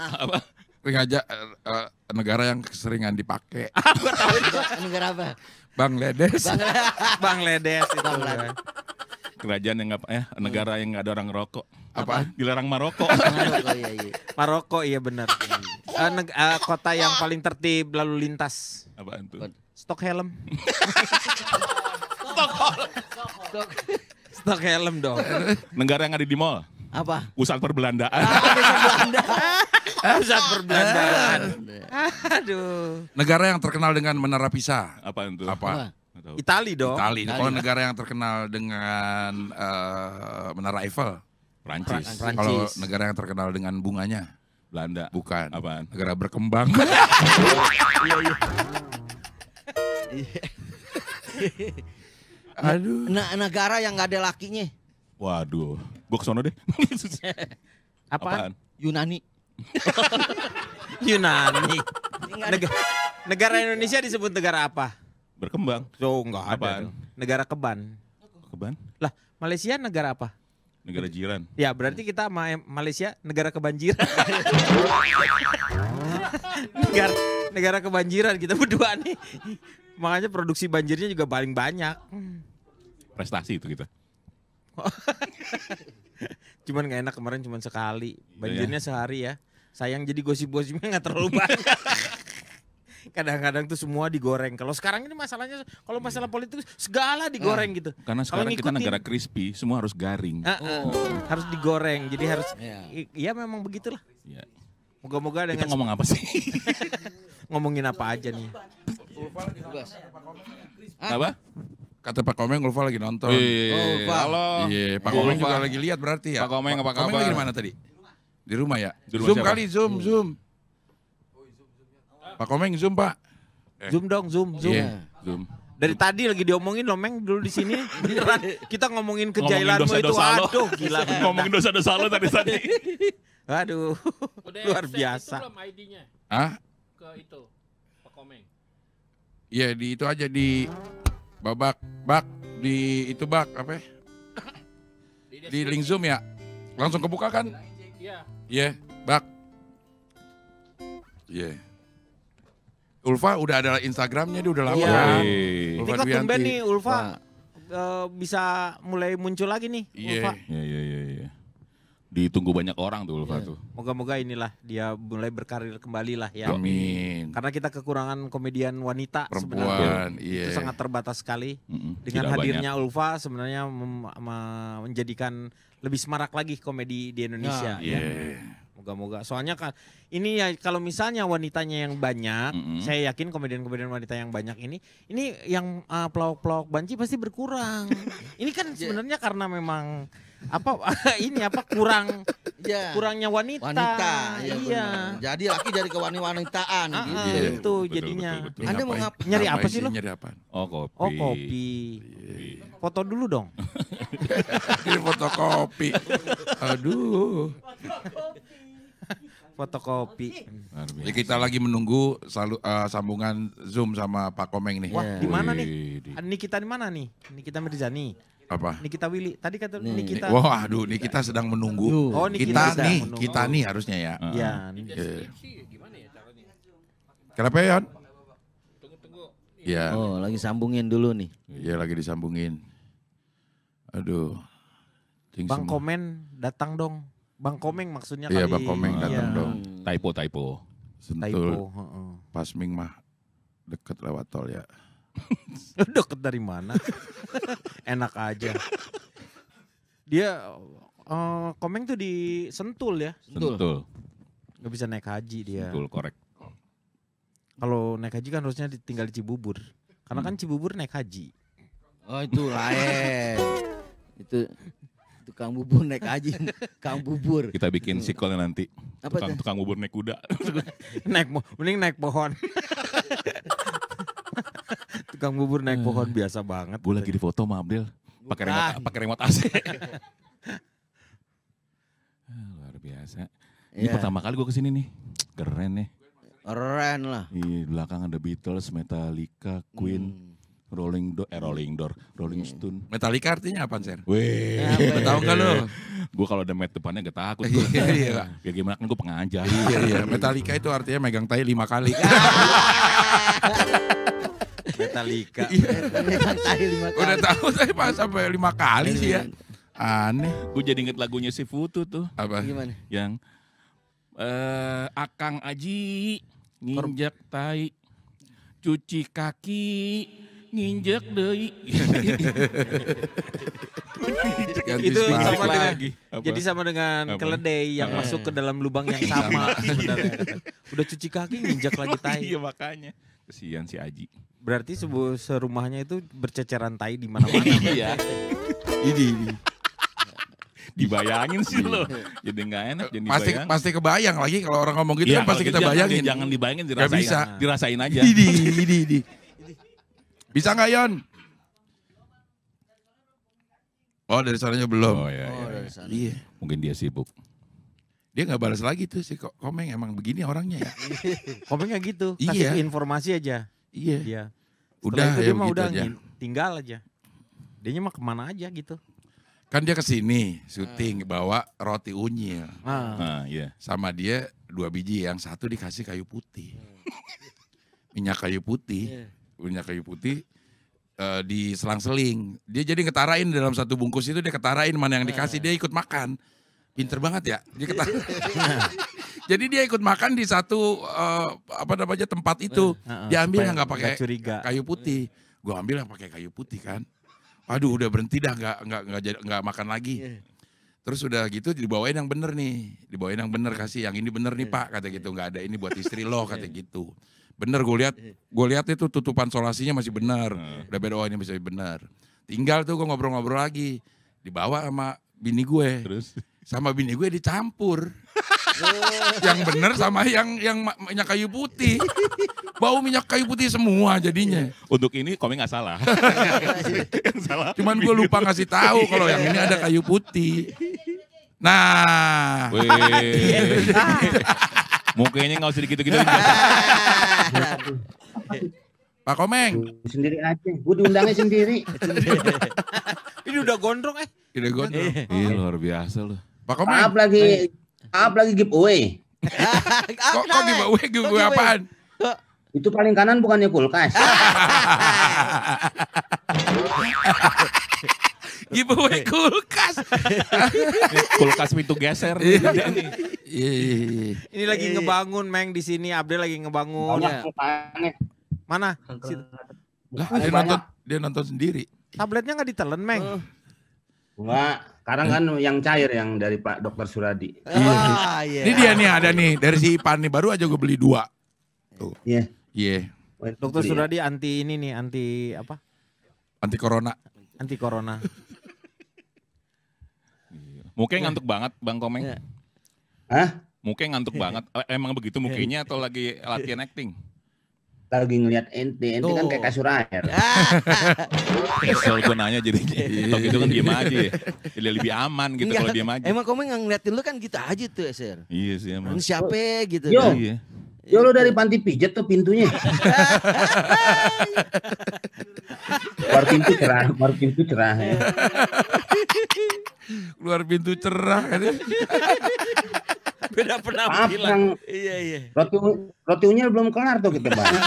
Apa? Sengaja uh, eh, eh, negara yang keseringan dipakai. Gua tahu negara apa? Bangladesh. Bangladesh itu. Bangladesh. Kerajaan yang nggak ya, negara yang nggak ada orang rokok apa, dilarang Maroko. Iya, iya. Maroko iya benar. uh, neg- eh, kota yang paling tertib lalu lintas. apa stok helm stok helm stok helm dong. Negara yang ada di mall. Apa? Pusat perbelandaan. Ah, pusat perbelandaan. Aduh. Negara yang terkenal dengan menara Pisa. apa itu Apa? Apa? Itali dong. Itali. Kalau negara yang terkenal dengan uh, menara Eiffel. Prancis. Prancis. Kalau negara yang terkenal dengan bunganya? Belanda. Bukan. Apaan? Negara berkembang. Iya, iya, iya. Aduh. Nah, negara yang nggak ada lakinya. Waduh. Gue kesono deh. Apaan? Yunani. Yunani. Negara, negara Indonesia disebut negara apa? Berkembang. So, oh, nggak ada. Negara keban. Keban? Lah, Malaysia negara apa? Negara jiran. Ya berarti kita ma Malaysia negara kebanjiran. negara, negara kebanjiran kita berdua nih. Makanya produksi banjirnya juga paling banyak. Prestasi itu kita. cuman gak enak kemarin cuman sekali. Iya. Banjirnya sehari ya. Sayang jadi gosip-gosipnya gak terlalu banyak. kadang-kadang tuh semua digoreng. Kalau sekarang ini masalahnya kalau iya. masalah politik segala digoreng ah, gitu. Karena sekarang ngikutin, kita negara crispy, semua harus garing. Uh, uh, oh. Harus digoreng. Jadi harus Iya ya memang begitulah. Iya. Moga-moga dengan Kita ngomong apa sih? Ngomongin apa aja nih? Apa? Kata Pak Komeng Ulfa lagi nonton. Iya, Halo. Iya, Pak iya, Komeng juga lagi lihat berarti ya. Pak Komeng apa kabar? Komeng lagi mana tadi? Di rumah ya? Di rumah zoom siapa? kali, zoom, zoom. Pak Komeng zoom pak. Eh. Zoom dong zoom zoom. Yeah, zoom. Dari tadi lagi diomongin lo Meng dulu di sini. Beneran kita ngomongin kejailanmu ngomongin dosa -dosa itu. Lo. Aduh gila. ngomongin dosa-dosa lo tadi tadi. Aduh. Udah luar biasa. Itu belum ID-nya? Hah? Ke itu Pak Komeng. Iya di itu aja di babak bak di itu bak apa ya? di, di link zoom ya langsung kebuka kan iya yeah. iya yeah. bak iya yeah. Ulfa udah ada Instagramnya dia udah lama. Iya. Ulfa Ini kok nih Ulfa nah. uh, bisa mulai muncul lagi nih yeah. Ulfa. Iya iya iya iya. Ditunggu banyak orang tuh Ulfa yeah. tuh. Moga-moga inilah dia mulai berkarir kembali lah ya. Amin. Karena kita kekurangan komedian wanita Perempuan, sebenarnya. Iya. Itu sangat terbatas sekali. Mm -mm, Dengan hadirnya banyak. Ulfa sebenarnya menjadikan lebih semarak lagi komedi di Indonesia. Iya. ya. Yeah. Moga-moga. Soalnya kan ini ya kalau misalnya wanitanya yang banyak, mm -hmm. saya yakin komedian-komedian wanita yang banyak ini, ini yang uh, pelawak-pelawak banci pasti berkurang. ini kan iya. sebenarnya karena memang apa ini apa kurang yeah. kurangnya wanita. Wanita. Ya, iya. iya. Jadi laki jadi kewanitaan ah, ah, gitu. itu iya, betul, jadinya. Betul, betul, betul. Anda mau nyari apa sih lo? Nyari apa? Oh kopi. Oh kopi. Yeah. Foto dulu dong. ini foto kopi. Aduh fotokopi. Ya, kita lagi menunggu salu, uh, sambungan Zoom sama Pak Komeng nih. Wah, yeah. di mana nih? Ini kita di mana nih? Ini kita Mirjani. Apa? Nikita Willy. Tadi kata nih. Nikita. Wah, aduh, Nikita sedang menunggu. Oh, Nikita kita nih, menunggu. kita nih harusnya ya. Iya. Uh. Kenapa ya? Iya. Oh, lagi sambungin dulu nih. Iya, lagi disambungin. Aduh. Bang semua. komen datang dong. Bang Komeng maksudnya iya, kali. Iya Bang Komeng iya. datang iya. dong. Typo typo. Sentul. Typo, uh Ming mah deket lewat tol ya. deket dari mana? Enak aja. Dia uh, Komeng tuh di Sentul ya. Sentul. Sentul. Gak bisa naik haji dia. Sentul korek. Kalau naik haji kan harusnya tinggal di Cibubur. Karena kan hmm. kan Cibubur naik haji. Oh itu lain. itu Kang bubur naik aji, Kang bubur. Kita bikin sequelnya nanti. Apa tukang, tukang bubur naik kuda. naik mending naik pohon. tukang bubur naik pohon biasa banget. Gue lagi di foto sama Abdel. Pakai remote, pakai remote AC. Luar biasa. Ini yeah. pertama kali gue kesini nih. Keren nih. Keren lah. Iya, di belakang ada Beatles, Metallica, Queen. Hmm Rolling Door, eh Rolling Door, Rolling iya. Stone. Metallica artinya apa, Sir? Weh, Ya, tahu enggak lo? Iya, iya. Gue kalau ada met depannya gak takut. Iya, iya. Ya gimana kan gue pengajar. Iya, iya. Metallica itu artinya megang tai lima kali. Metallica. Udah tahu tapi pas sampai lima kali sih ya. Aneh. Gue jadi inget lagunya si Futu tuh. Apa? Gimana? Yang eh Akang Aji nginjak tai cuci kaki nginjek doi. itu sama lagi. Jadi sama dengan keledai yang iya. masuk ke dalam lubang yang iya. sama iya. Udah cuci kaki nginjak lagi oh, tai. Iya makanya. Kesian si Aji. Berarti sebuah serumahnya itu berceceran tai di mana-mana. Iya. Ini ini. Dibayangin sih lo. Jadi gak enak jadi Pasti dibayang. pasti kebayang lagi kalau orang ngomong gitu ya, kan pasti kita gitu jangan, bayangin. Jangan dibayangin dirasain. bisa. Dirasain aja. Ini ini ini. Bisa nggak Yon? Oh dari sananya belum. Oh, iya, iya oh, Dari iya. iya. Mungkin dia sibuk. Dia nggak balas lagi tuh si Komeng emang begini orangnya ya. Komengnya gitu, kasih iya. informasi aja. Iya. Dia. Udah itu ya dia udah aja. tinggal aja. Dia mah kemana aja gitu. Kan dia kesini syuting bawa roti unyil. Ah. Nah, iya. Sama dia dua biji yang satu dikasih kayu putih. Hmm. Minyak kayu putih. Iya minyak kayu putih uh, di selang-seling. Dia jadi ketarain dalam satu bungkus itu dia ketarain mana yang dikasih dia ikut makan. Pinter banget ya. Dia ketar. jadi dia ikut makan di satu uh, apa namanya tempat itu. Eh, dia ambil yang nggak pakai kayu putih. Gue ambil yang pakai kayu putih kan. Aduh udah berhenti dah nggak nggak nggak makan lagi. Iya. Terus udah gitu dibawain yang bener nih, dibawain yang bener kasih, yang ini bener nih iya, pak, kata iya. gitu nggak ada ini buat istri lo, kata gitu. Bener gue lihat, iya. gue lihat itu tutupan solasinya masih benar, nah. udah bdo oh, ini bisa benar. Tinggal tuh gue ngobrol-ngobrol lagi, dibawa sama bini gue. Terus? Sama bini gue dicampur. yang bener sama yang yang minyak kayu putih. Bau minyak kayu putih semua jadinya. Untuk ini komik nggak salah. salah. Cuman gue lupa ngasih tahu kalau yang ini ada kayu putih. Nah. Mukanya nggak usah dikit gitu Pak Komeng. Sendiri aja, gue diundangnya sendiri. Ini udah gondrong eh. Udah gondrong. Iya luar biasa loh. Pak Komeng. Maaf lagi, maaf lagi giveaway. kok, kok giveaway giveaway apaan? Itu paling kanan bukannya kulkas. giveaway kulkas. kulkas pintu geser. Iya. Iya, iya, iya, Ini lagi ngebangun Meng di sini, Abdi lagi ngebangun. Ya. Mana? Lah, dia nonton, dia nonton sendiri. Tabletnya nggak ditelen, Meng. Uh. Oh. Wah, sekarang kan yang cair yang dari Pak Dokter Suradi. Ah, iya. Ini dia nih ada nih dari si Ipan nih baru aja gue beli dua. Iya. Iya. Dokter ya. Suradi anti ini nih, anti apa? Anti corona. Anti corona. Mukanya ngantuk banget Bang Komeng. Ya. Hah? Mukanya ngantuk iya. banget. Eh, emang begitu iya. mukanya atau lagi latihan acting? lagi ngeliat ente, ente kan kayak kasur air. Kesel gue nanya jadi iya. kalau gitu kan diem aja ya. Jadi lebih aman gitu kalau diem aja. Emang Komeng ngeliatin lu kan gitu aja tuh ya, Sir. Iya sih emang. siapa gitu. Yo, iya. yo lu dari panti pijat tuh pintunya. Luar pintu cerah, luar pintu cerah ya. keluar pintu cerah kan ya? beda penampilan. Iya iya. Roti roti unyil belum kelar tuh kita bahas.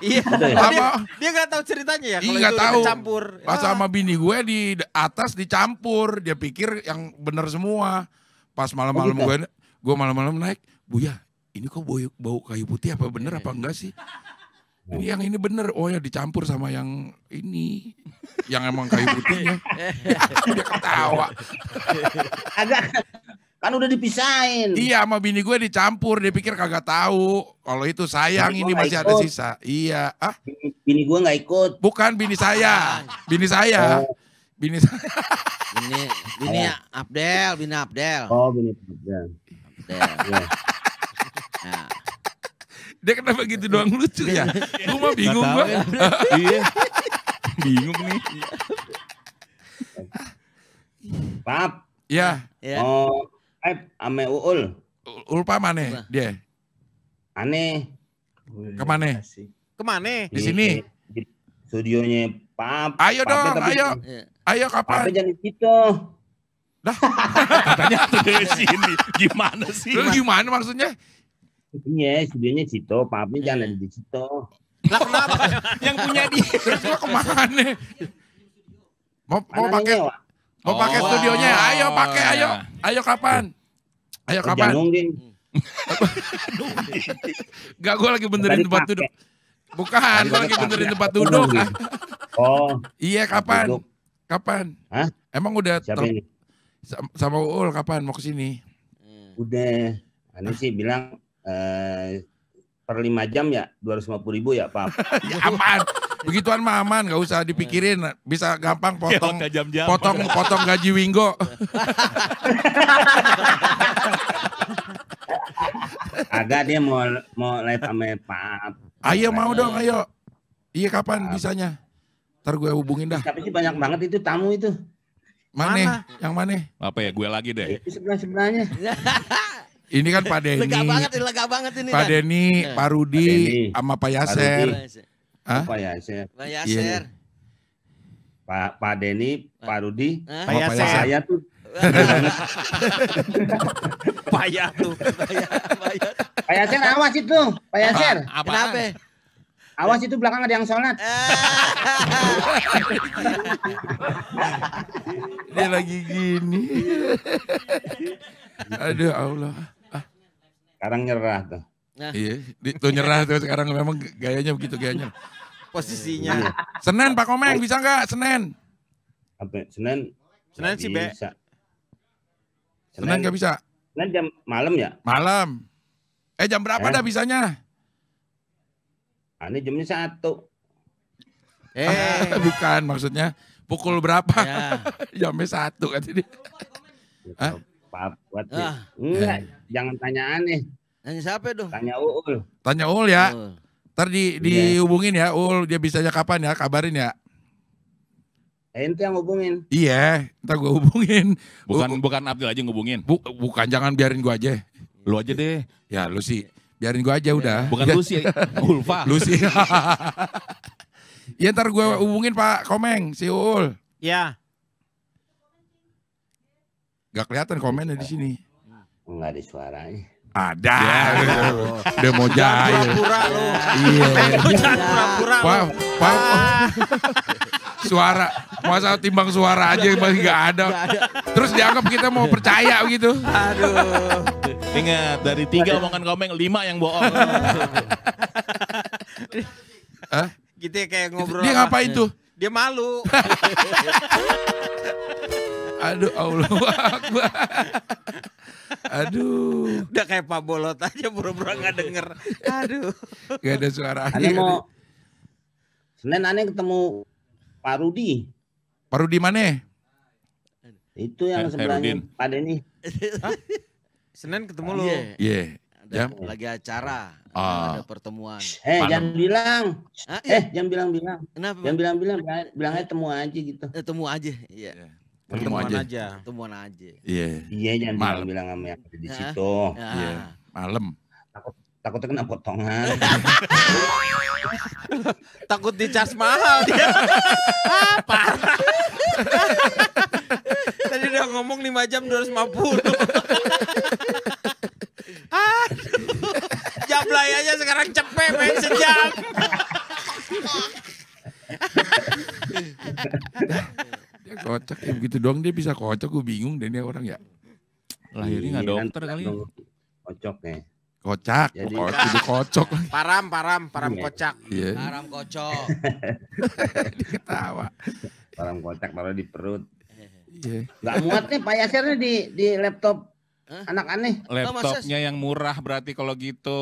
iya. Gitu ya? Dia, dia gak tahu ceritanya ya kalau itu tahu. campur. Pas ah. sama bini gue di atas dicampur, dia pikir yang benar semua. Pas malam-malam oh, gitu. gue gue malam-malam naik, Bu ya, ini kok bau kayu putih apa bener apa enggak sih? Ini yang ini bener. Oh ya dicampur sama yang ini. Yang emang kayu putihnya. Dia ketawa. Agak kan udah dipisahin. Iya sama bini gue dicampur, dia pikir kagak tahu. Kalau itu sayang bini ini masih ada sisa. Iya. Ah? Bini, gue nggak ikut. Bukan bini saya. Bini saya. Oh. Bini saya. Bini bini oh. Abdel, bini Abdel. Oh, bini Abdel. Abdel. ya. ya. Dia kenapa gitu doang lucu ya? Gue mah bingung gue. Iya. bingung nih. Pap. Ya. ya. Oh, Aib ame Uul. Uul pa mana dia? Ane. Kemana? Kemana? Di sini. Studionya Pap. Ayo dong, ayo. Iya. Ayo kapan? Papnya jangan di situ. Lah, katanya di sini. Gimana sih? Lu gimana maksudnya? Iya, studionya Cito, papi jangan ada di Cito. Lah kenapa? yang punya dia. Terus mau kemana? Mau mau pakai mau pakai oh. studionya. Ayo pakai, ayo. Ayo kapan? Ayo kapan? Gak gue lagi benerin tempat duduk. Bukan, gue lagi benerin tempat duduk. Oh. Iya kapan? Kapan? Hah? Emang udah Siapa ini? sama Uul kapan mau ke sini? Udah. Anu sih bilang Eh, per lima jam ya 250 ribu ya Pak. ya aman. Begituan mah aman, gak usah dipikirin, bisa gampang ya, potong ya, jam -jam. potong potong gaji Wingo. Agak dia mau mau live sama Pak. Ayo mau dong, ayo. Iya kapan bisanya? Ntar gue hubungin dah. Tapi sih banyak banget itu tamu itu. Mana? mana? Yang mana? Apa ya? Gue lagi deh. Di sebelah sebelahnya. Ini kan Pak Denny. Lega banget, lega banget ini. Pak Denny, iya. Pak Rudi, sama Pak Yaser. Pak Yaser. Pak iya. Yaser. Pak Pak Denny, Pak Rudi, Pak Yaser. Saya tuh payah tuh, ya, ya. Pak Yaser awas itu, Pak Yaser. Apa? Kenapa? Awas itu belakang ada yang sholat. Dia lagi gini. Aduh Allah. Sekarang nyerah tuh. Nah. Iya, tuh nyerah tuh sekarang memang gayanya begitu gayanya. Posisinya. Iya. Senin Pak Komeng bisa nggak Senin? Apa? Senin? Senin sih Be. Bisa. Senin nggak bisa. Senin jam malam ya? Malam. Eh jam berapa eh? dah bisanya? Ah, ini jamnya satu. Eh bukan maksudnya pukul berapa? Ya. jamnya satu kan ini. Hah? Enggak, jangan tanya aneh. Tanya siapa dong? Tanya ul Tanya ul ya. Uul. Ntar di, iya. dihubungin ya ul dia bisanya kapan ya, kabarin ya. Eh, ente yang hubungin. Iya, ntar gue hubungin. Bukan U bukan Abdul aja ngubungin. Bu, bukan jangan biarin gue aja. Lu aja deh. Ya lu sih. Biarin gue aja udah. Bukan lu sih, Ulfa. Lu sih. Iya ntar gue hubungin Pak Komeng, si Uul. Ya. Gak kelihatan komennya di sini. Enggak ada suaranya. Ada. Udah ya, mau jahil. Iya. Pura-pura. Ah. Suara, masa timbang suara aja masih nggak ada. Terus dianggap kita mau percaya gitu. Aduh. Ingat dari tiga omongan komeng lima yang bohong. Hah? Gitu ya kayak ngobrol. Dia ngapain tuh? Dia malu. Aduh Allah Aduh. Udah kayak Pak Bolot aja pura-pura nggak denger. Aduh. Gak ada suara. Aneh mau Senin aneh ketemu Pak Rudi. Pak Rudi mana? Itu yang sebelahnya Pak Denny. Senin ketemu lo. Iya. Yeah. Jam? Iya. Lagi acara, uh, ada pertemuan. Eh, hey, jangan bilang. Eh, jangan bilang-bilang. Kenapa? Jangan bilang-bilang, bilangnya temu aja gitu. Eh, temu aja, iya. Yeah pertemuan aja. aja. Pertemuan aja. Iya. Yeah. Iya jangan malam. bilang sama yang ada di situ. Iya. Yeah. Malam. Takut takutnya kena potongan. Takut di charge mahal dia. Apa? Tadi udah ngomong 5 jam 250. jam aja sekarang cepet main sejam. Dia kocak, ya begitu doang dia bisa kocak, gue bingung deh dia orang ya. Lahirnya nggak iya, dokter kali ya. Kocok nih ya. Kocak, Jadi, kocok, kocok. Param, param, param yeah. kocak. Yeah. Param kocok. dia ketawa. Param kocak malah di perut. Iya. Yeah. muat nih pak payasernya di di laptop Huh? Anak aneh. Laptopnya yang murah berarti kalau gitu.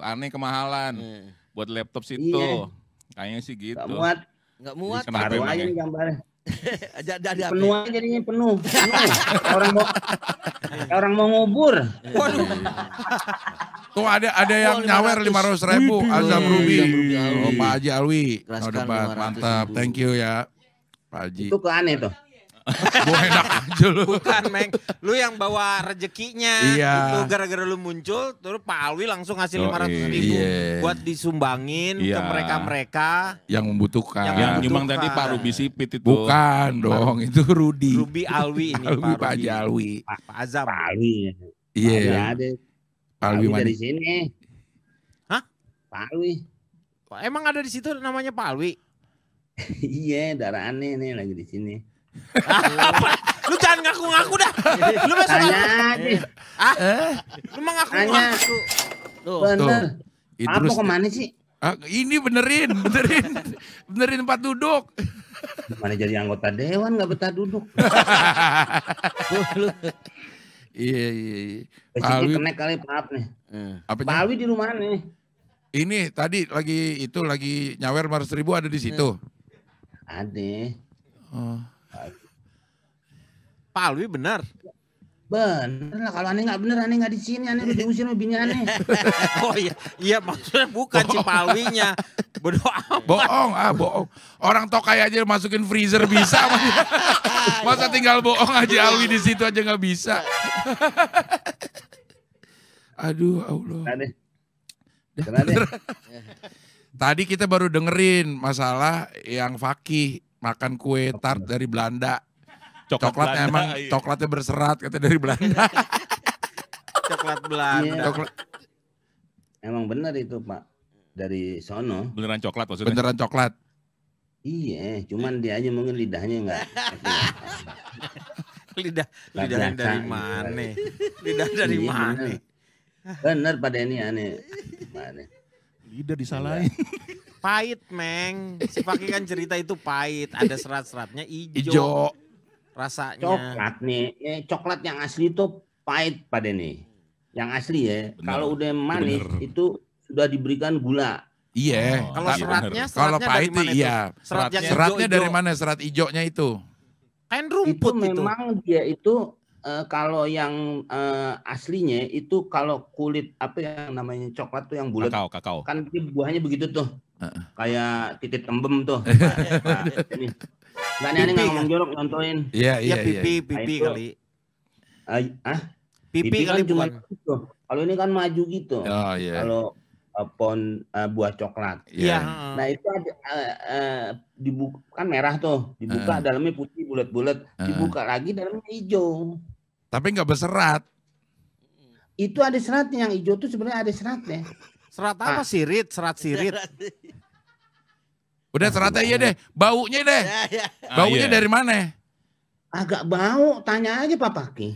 Aneh kemahalan. Yeah. Buat laptop situ. Yeah. Kayaknya sih gitu. Gak muat. Gak muat. Baru aja ya? gambarnya. ada ya? penuh aja jadinya penuh. penuh. orang mau orang mau ngubur. Waduh. Tuh ada ada yang oh, nyawer lima ratus ribu Azam Ruby, Oh, Pak Haji Alwi. Oh, dapat mantap. Thank you ya. Pak Haji. Itu ke aneh tuh. Gue enak aja lu. Bukan, Meng. Lu yang bawa rezekinya. Iya. Itu gara-gara lu muncul, terus Pak Alwi langsung ngasih lima oh, ratus ribu iya. buat disumbangin iya. ke mereka-mereka yang membutuhkan. Yang, yang nyumbang tadi Pak Rubi Sipit itu. Bukan dong, Pak, itu Rudi. Rubi Alwi ini. Alwi, Pak, Pak Pak Alwi. Pak, Pak Azam. Pak Alwi. Iya. Yeah. Pak Alwi, Alwi dari sini. Hah? Pak Alwi. Emang ada di situ namanya Pak Alwi? iya, darah aneh nih lagi di sini apa lu jangan ngaku-ngaku dah. Lu masa ngaku. Ah, lu mah ngaku-ngaku. Tuh. Bener. Apa kemana sih? Ah, ini benerin, benerin, benerin tempat duduk. Mana jadi anggota dewan nggak betah duduk. Iya iya iya. Pak kenek kali maaf nih. Eh, apa Pak Awi di rumah nih. Ini tadi lagi itu lagi nyawer Mars ribu ada di situ. Ada. Oh. Pak Alwi benar. Benar lah kalau aneh nggak benar aneh nggak di sini aneh udah diusir sama bini aneh. oh iya iya maksudnya bukan si Palwinya. Bodoh Bohong ah bohong. Orang tokai aja masukin freezer bisa. Masa tinggal bohong aja Alwi di situ aja nggak bisa. Aduh Allah. Tadi kita baru dengerin masalah yang Fakih makan kue tart dari Belanda Coklat, coklatnya Belanda, emang iya. coklatnya berserat kata dari Belanda. coklat Belanda. Yeah. Coklat. Emang benar itu Pak dari sono. Beneran coklat maksudnya? Beneran coklat. Iya, cuman dia aja mungkin lidahnya enggak. lidah lidah dari mana? Lidah dari iya, mana? Bener pada ini aneh. Mana? Lidah disalahin. Iya. pahit, Meng. Si Paki kan cerita itu pahit, ada serat-seratnya hijau. Ijo rasanya. Coklat nih, ya, coklat yang asli itu pahit pada nih. Yang asli ya, kalau udah manis bener. itu sudah diberikan gula. Iya. Oh, iya, kalau seratnya, seratnya kalau pahit dari mana iya. Itu? Serat seratnya, seratnya ijo, dari mana? Serat ijonya itu. Kain rumput itu. Memang itu. dia itu uh, kalau yang uh, aslinya itu kalau kulit apa yang namanya coklat tuh yang bulat. Kakao, kakao. Kan buahnya begitu tuh. Uh. Kayak titik tembem tuh. nah, ini. Gak aneh aneh ngomong kan? jorok nyontoin. Iya iya Yeah, iya, iya, iya. Pipi pipi kali. Ah? Pipi kali cuma gitu. Kalau ini kan maju gitu. Oh yeah. Kalau eh, pon uh, eh, buah coklat. Iya. Yeah. Nah itu ada uh, uh, dibuka kan merah tuh, dibuka uh. dalamnya putih bulat-bulat, uh. dibuka lagi dalamnya hijau. Tapi nggak berserat. Itu ada seratnya yang hijau tuh sebenarnya ada seratnya. Serat apa ah. sirit? Serat sirit. Udah nah, ternyata iya deh, baunya deh. Ya, ya. Baunya ah, iya. dari mana? Agak bau, tanya aja Pak Paki.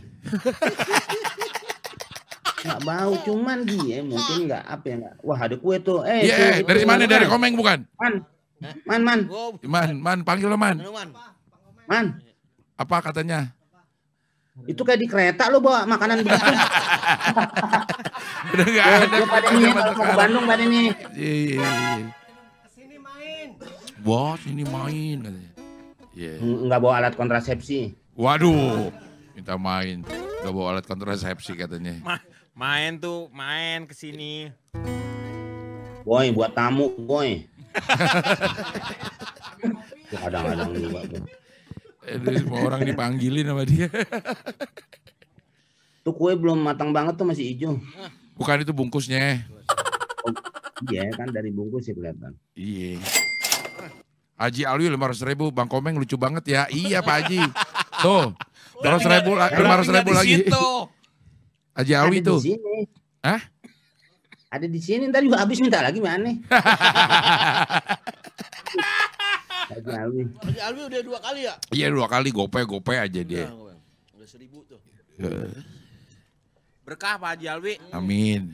gak bau, cuman dia mungkin gak apa ya Gak. Wah, ada kue tuh. Eh, yeah, eh, dari mana? Dari Komeng bukan? Man. Man, man. Man, man panggil lo man. Man. Apa katanya? Itu kayak di kereta lo bawa makanan begitu. Udah gak eh, ada. Lo pada ini ke Bandung pada ini. Iya, iya, iya. iya bos ini main katanya. Yeah. Nggak bawa alat kontrasepsi. Waduh, minta main. Nggak bawa alat kontrasepsi katanya. Ma main tuh, main kesini. sini. Boy, buat tamu, boy. Kadang-kadang juga. Eh, semua orang dipanggilin sama dia. tuh kue belum matang banget tuh masih hijau. Bukan itu bungkusnya. Oh, iya kan dari bungkus sih kelihatan. Iya. Haji Alwi lima ratus ribu, Bang Komeng lucu banget ya. Iya Pak Haji. Tuh, lima ratus ribu, 500 ribu lagi. Haji Alwi tuh. Hah? Ada di sini, ntar juga habis minta lagi mana? Haji Alwi. Haji Alwi udah dua kali ya? Iya dua kali, gope-gope aja dia. Nah, udah seribu tuh. Iya. Berkah Pak Haji Alwi. Amin.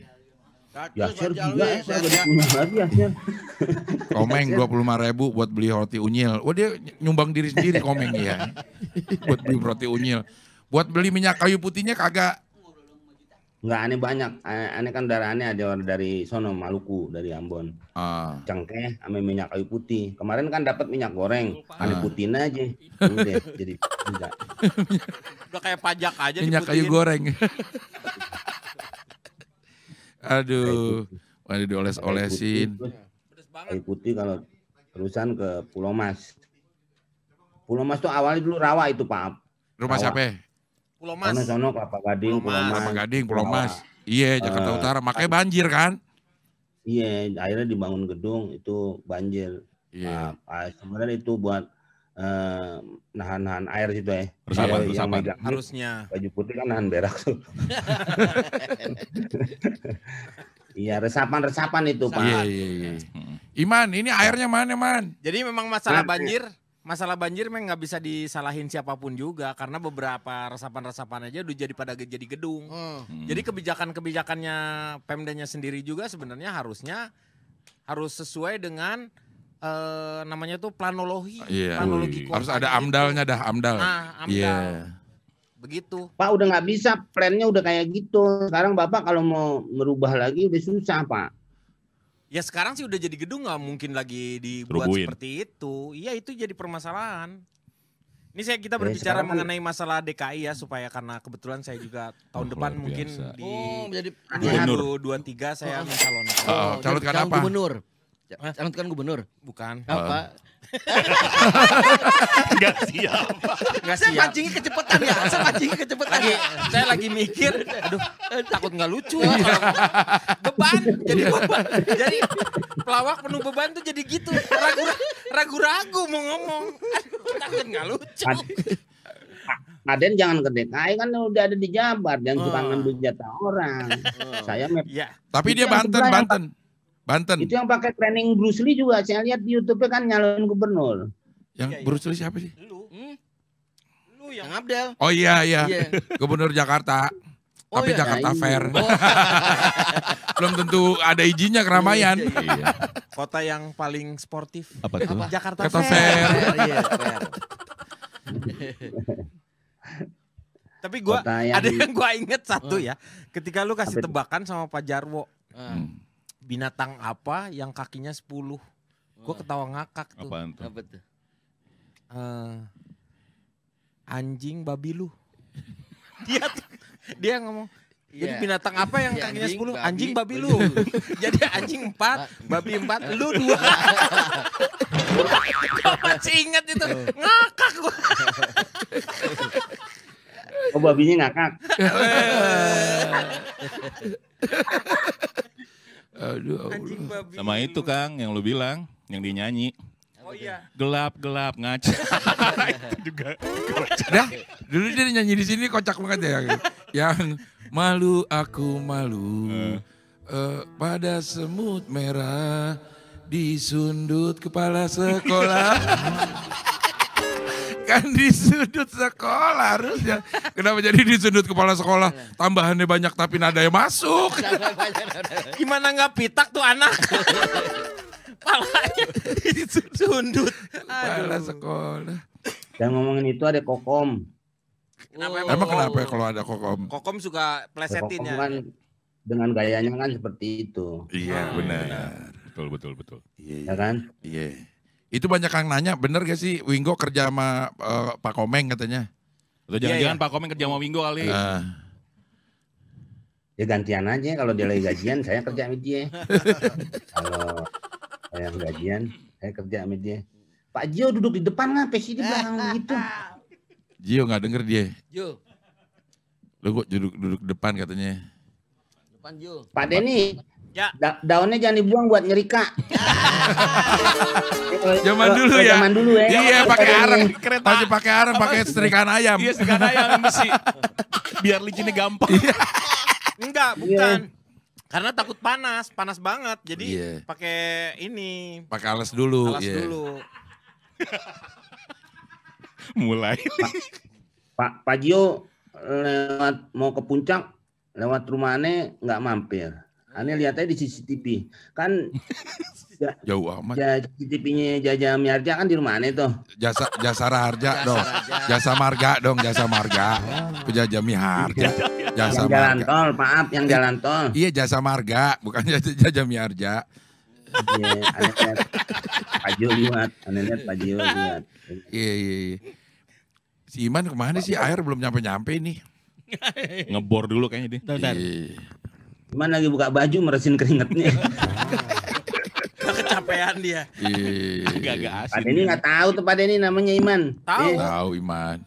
Yaser juga eh, ya, saya gak punya lagi Yaser. Komeng dua puluh lima ribu buat beli roti unyil. wah dia nyumbang diri sendiri komeng ya. Buat beli roti unyil. Buat beli minyak kayu putihnya kagak. Enggak aneh banyak. Aneh, kan kan aneh ada dari sono Maluku dari Ambon. Ah. Cengkeh sama minyak kayu putih. Kemarin kan dapat minyak goreng. Aneh ah. putihnya aja. Udah jadi enggak. Udah kayak pajak aja. Minyak diputihin. kayu goreng. Aduh, wah dioles-olesin. Kayu putih kalau terusan ke Pulau Mas. Pulau Mas tuh awalnya dulu rawa itu Pak. Rumah rawa. siapa? Pulau Mas. Sono sono Kelapa Gading, Pulau Mas. Kelapa Gading, Pulau Mas. Iya, Jakarta uh, Utara. Makanya banjir kan? Iya, akhirnya dibangun gedung itu banjir. Iya. Yeah. Nah, sebenarnya itu buat uh, nahan-nahan air gitu ya. Resapan, ya, Harusnya. Baju putih kan nahan berak tuh. Iya resapan-resapan itu Pak. Iya, iya, iya, iya. Iman, ini airnya mana man? Jadi memang masalah banjir, masalah banjir memang nggak bisa disalahin siapapun juga karena beberapa resapan-resapan aja udah jadi pada jadi gedung. Hmm. Jadi kebijakan-kebijakannya Pemdanya sendiri juga sebenarnya harusnya harus sesuai dengan uh, namanya tuh planologi. Yeah. Iya. Planologi Harus ada amdalnya dah, amdal. Nah, amdal. Yeah. Begitu. Pak udah nggak bisa, plannya udah kayak gitu. Sekarang Bapak kalau mau merubah lagi udah susah, Pak. Ya sekarang sih udah jadi gedung nggak mungkin lagi dibuat Rubuin. seperti itu. Iya itu jadi permasalahan. Ini saya kita ya, berbicara ya, mengenai masalah DKI ya supaya karena kebetulan saya juga tahun oh, depan mungkin biasa. di oh, jadi gubernur dua tiga saya mencalonkan. oh, calon oh, apa? Gubernur. Calon kan gubernur? Bukan. Apa? Enggak siap. Enggak siap. Saya pancingnya kecepatan ya. Saya pancingnya kecepatan. Lagi, saya lagi mikir, aduh takut nggak lucu. Ya, beban, jadi iya. beban. Jadi pelawak penuh beban tuh jadi gitu. Ragu-ragu mau ngomong. takut nggak lucu. Aden jangan ke DKI kan udah ada di Jabar dan oh. suka ngambil jatah orang. Oh. Saya ya. Tapi dia Banten, Banten. Banten. Itu yang pakai training Bruce Lee juga. Saya lihat di YouTube-nya kan nyalon gubernur. Yang ya, Bruce Lee siapa sih? Lu. Hmm? Lu yang, yang Abdel. Oh iya iya. iya. Gubernur Jakarta. Oh, Tapi iya, Jakarta nah, iya. Fair. Oh. Belum tentu ada izinnya keramaian. Iya, iya, iya. Kota yang paling sportif. Apa itu? Apa? Jakarta, Kota Fair. Fair. Iya, fair. Tapi gua ada yang gua inget satu ya. Ketika lu kasih tebakan sama Pak Jarwo. Ah. Hmm binatang apa yang kakinya sepuluh? Gue oh. ketawa ngakak tuh. Apaan tuh? Apa tuh? Uh, anjing babi lu. dia tuh, dia ngomong iya. jadi binatang apa yang iya, kakinya anjing, anjing babi, lu. Jadi anjing empat, babi empat, lu 2. Gue masih ingat itu. Oh. Ngakak gue. oh babinya ngakak. Aduh, Sama itu Kang yang lu bilang, yang dinyanyi. Oh iya. Gelap gelap ngaca. itu juga. Dah, dulu dia nyanyi di sini kocak banget ya. yang malu aku malu Uh, pada semut merah di sundut kepala sekolah. kan di sudut sekolah harusnya. Kenapa jadi di sudut kepala sekolah? Tambahannya banyak tapi nadanya masuk. Gimana nggak pitak tuh anak? Palanya di sudut. Kepala sekolah. Dan ngomongin itu ada kokom. Kenapa oh. Emang kenapa ya kalau ada kokom? Kokom suka plesetin ya. kan dengan gayanya kan seperti itu. Iya, ah. benar. Betul, betul, betul. Iya, ya kan? Iya. Yeah. Itu banyak yang nanya, bener gak sih Wingo kerja sama uh, Pak Komeng katanya? Atau iya, jangan-jangan iya. Pak Komeng kerja sama Wingo kali. Uh. Ya gantian aja kalau dia lagi gajian saya kerja sama dia. kalau saya gajian saya kerja sama dia. Pak Jio duduk di depan nggak PC di belakang gitu? Jio nggak denger dia. Jio. Lu kok duduk duduk depan katanya. Depan Jio. Pak Denny, Ya. Da daunnya jangan dibuang buat nyerika. zaman dulu ya. Zaman dulu ya. Iya, pakai arang. Kereta. Masih pakai arang, pakai setrikaan ayam. Iya, setrikaan ayam mesti. Biar licinnya gampang. Iya. Enggak, iya. bukan. Karena takut panas, panas banget. Jadi yeah. pakai ini. Pakai alas dulu. Alas yeah. dulu. Mulai. Pak pa, Pak eh, lewat mau ke puncak, lewat rumahnya nggak mampir. Aneh lihatnya di CCTV. Kan ya, jauh amat. ya CCTV-nya Jaja Miarja kan di rumah aneh tuh. Jasa jasa Harja dong. Jasa Marga dong, Jasa Marga. Ke Jaja miarja iya, iya. Jasa yang marga. jalan tol, maaf, yang iya, jalan tol. Iya, Jasa Marga, bukan Jaja miarja Iya, aneh lihat. Paju lihat, aneh lihat Paju lihat. Iya, iya, iya. Si Iman kemana sih? Air belum nyampe-nyampe nih. Ngebor dulu kayaknya deh. Bentar, Mana lagi buka baju meresin keringetnya. kecapean dia. Iya. Agak-agak asik. Pak ini nggak tahu tuh Pak Denny namanya Iman. Tahu. Eh. Tahu Iman.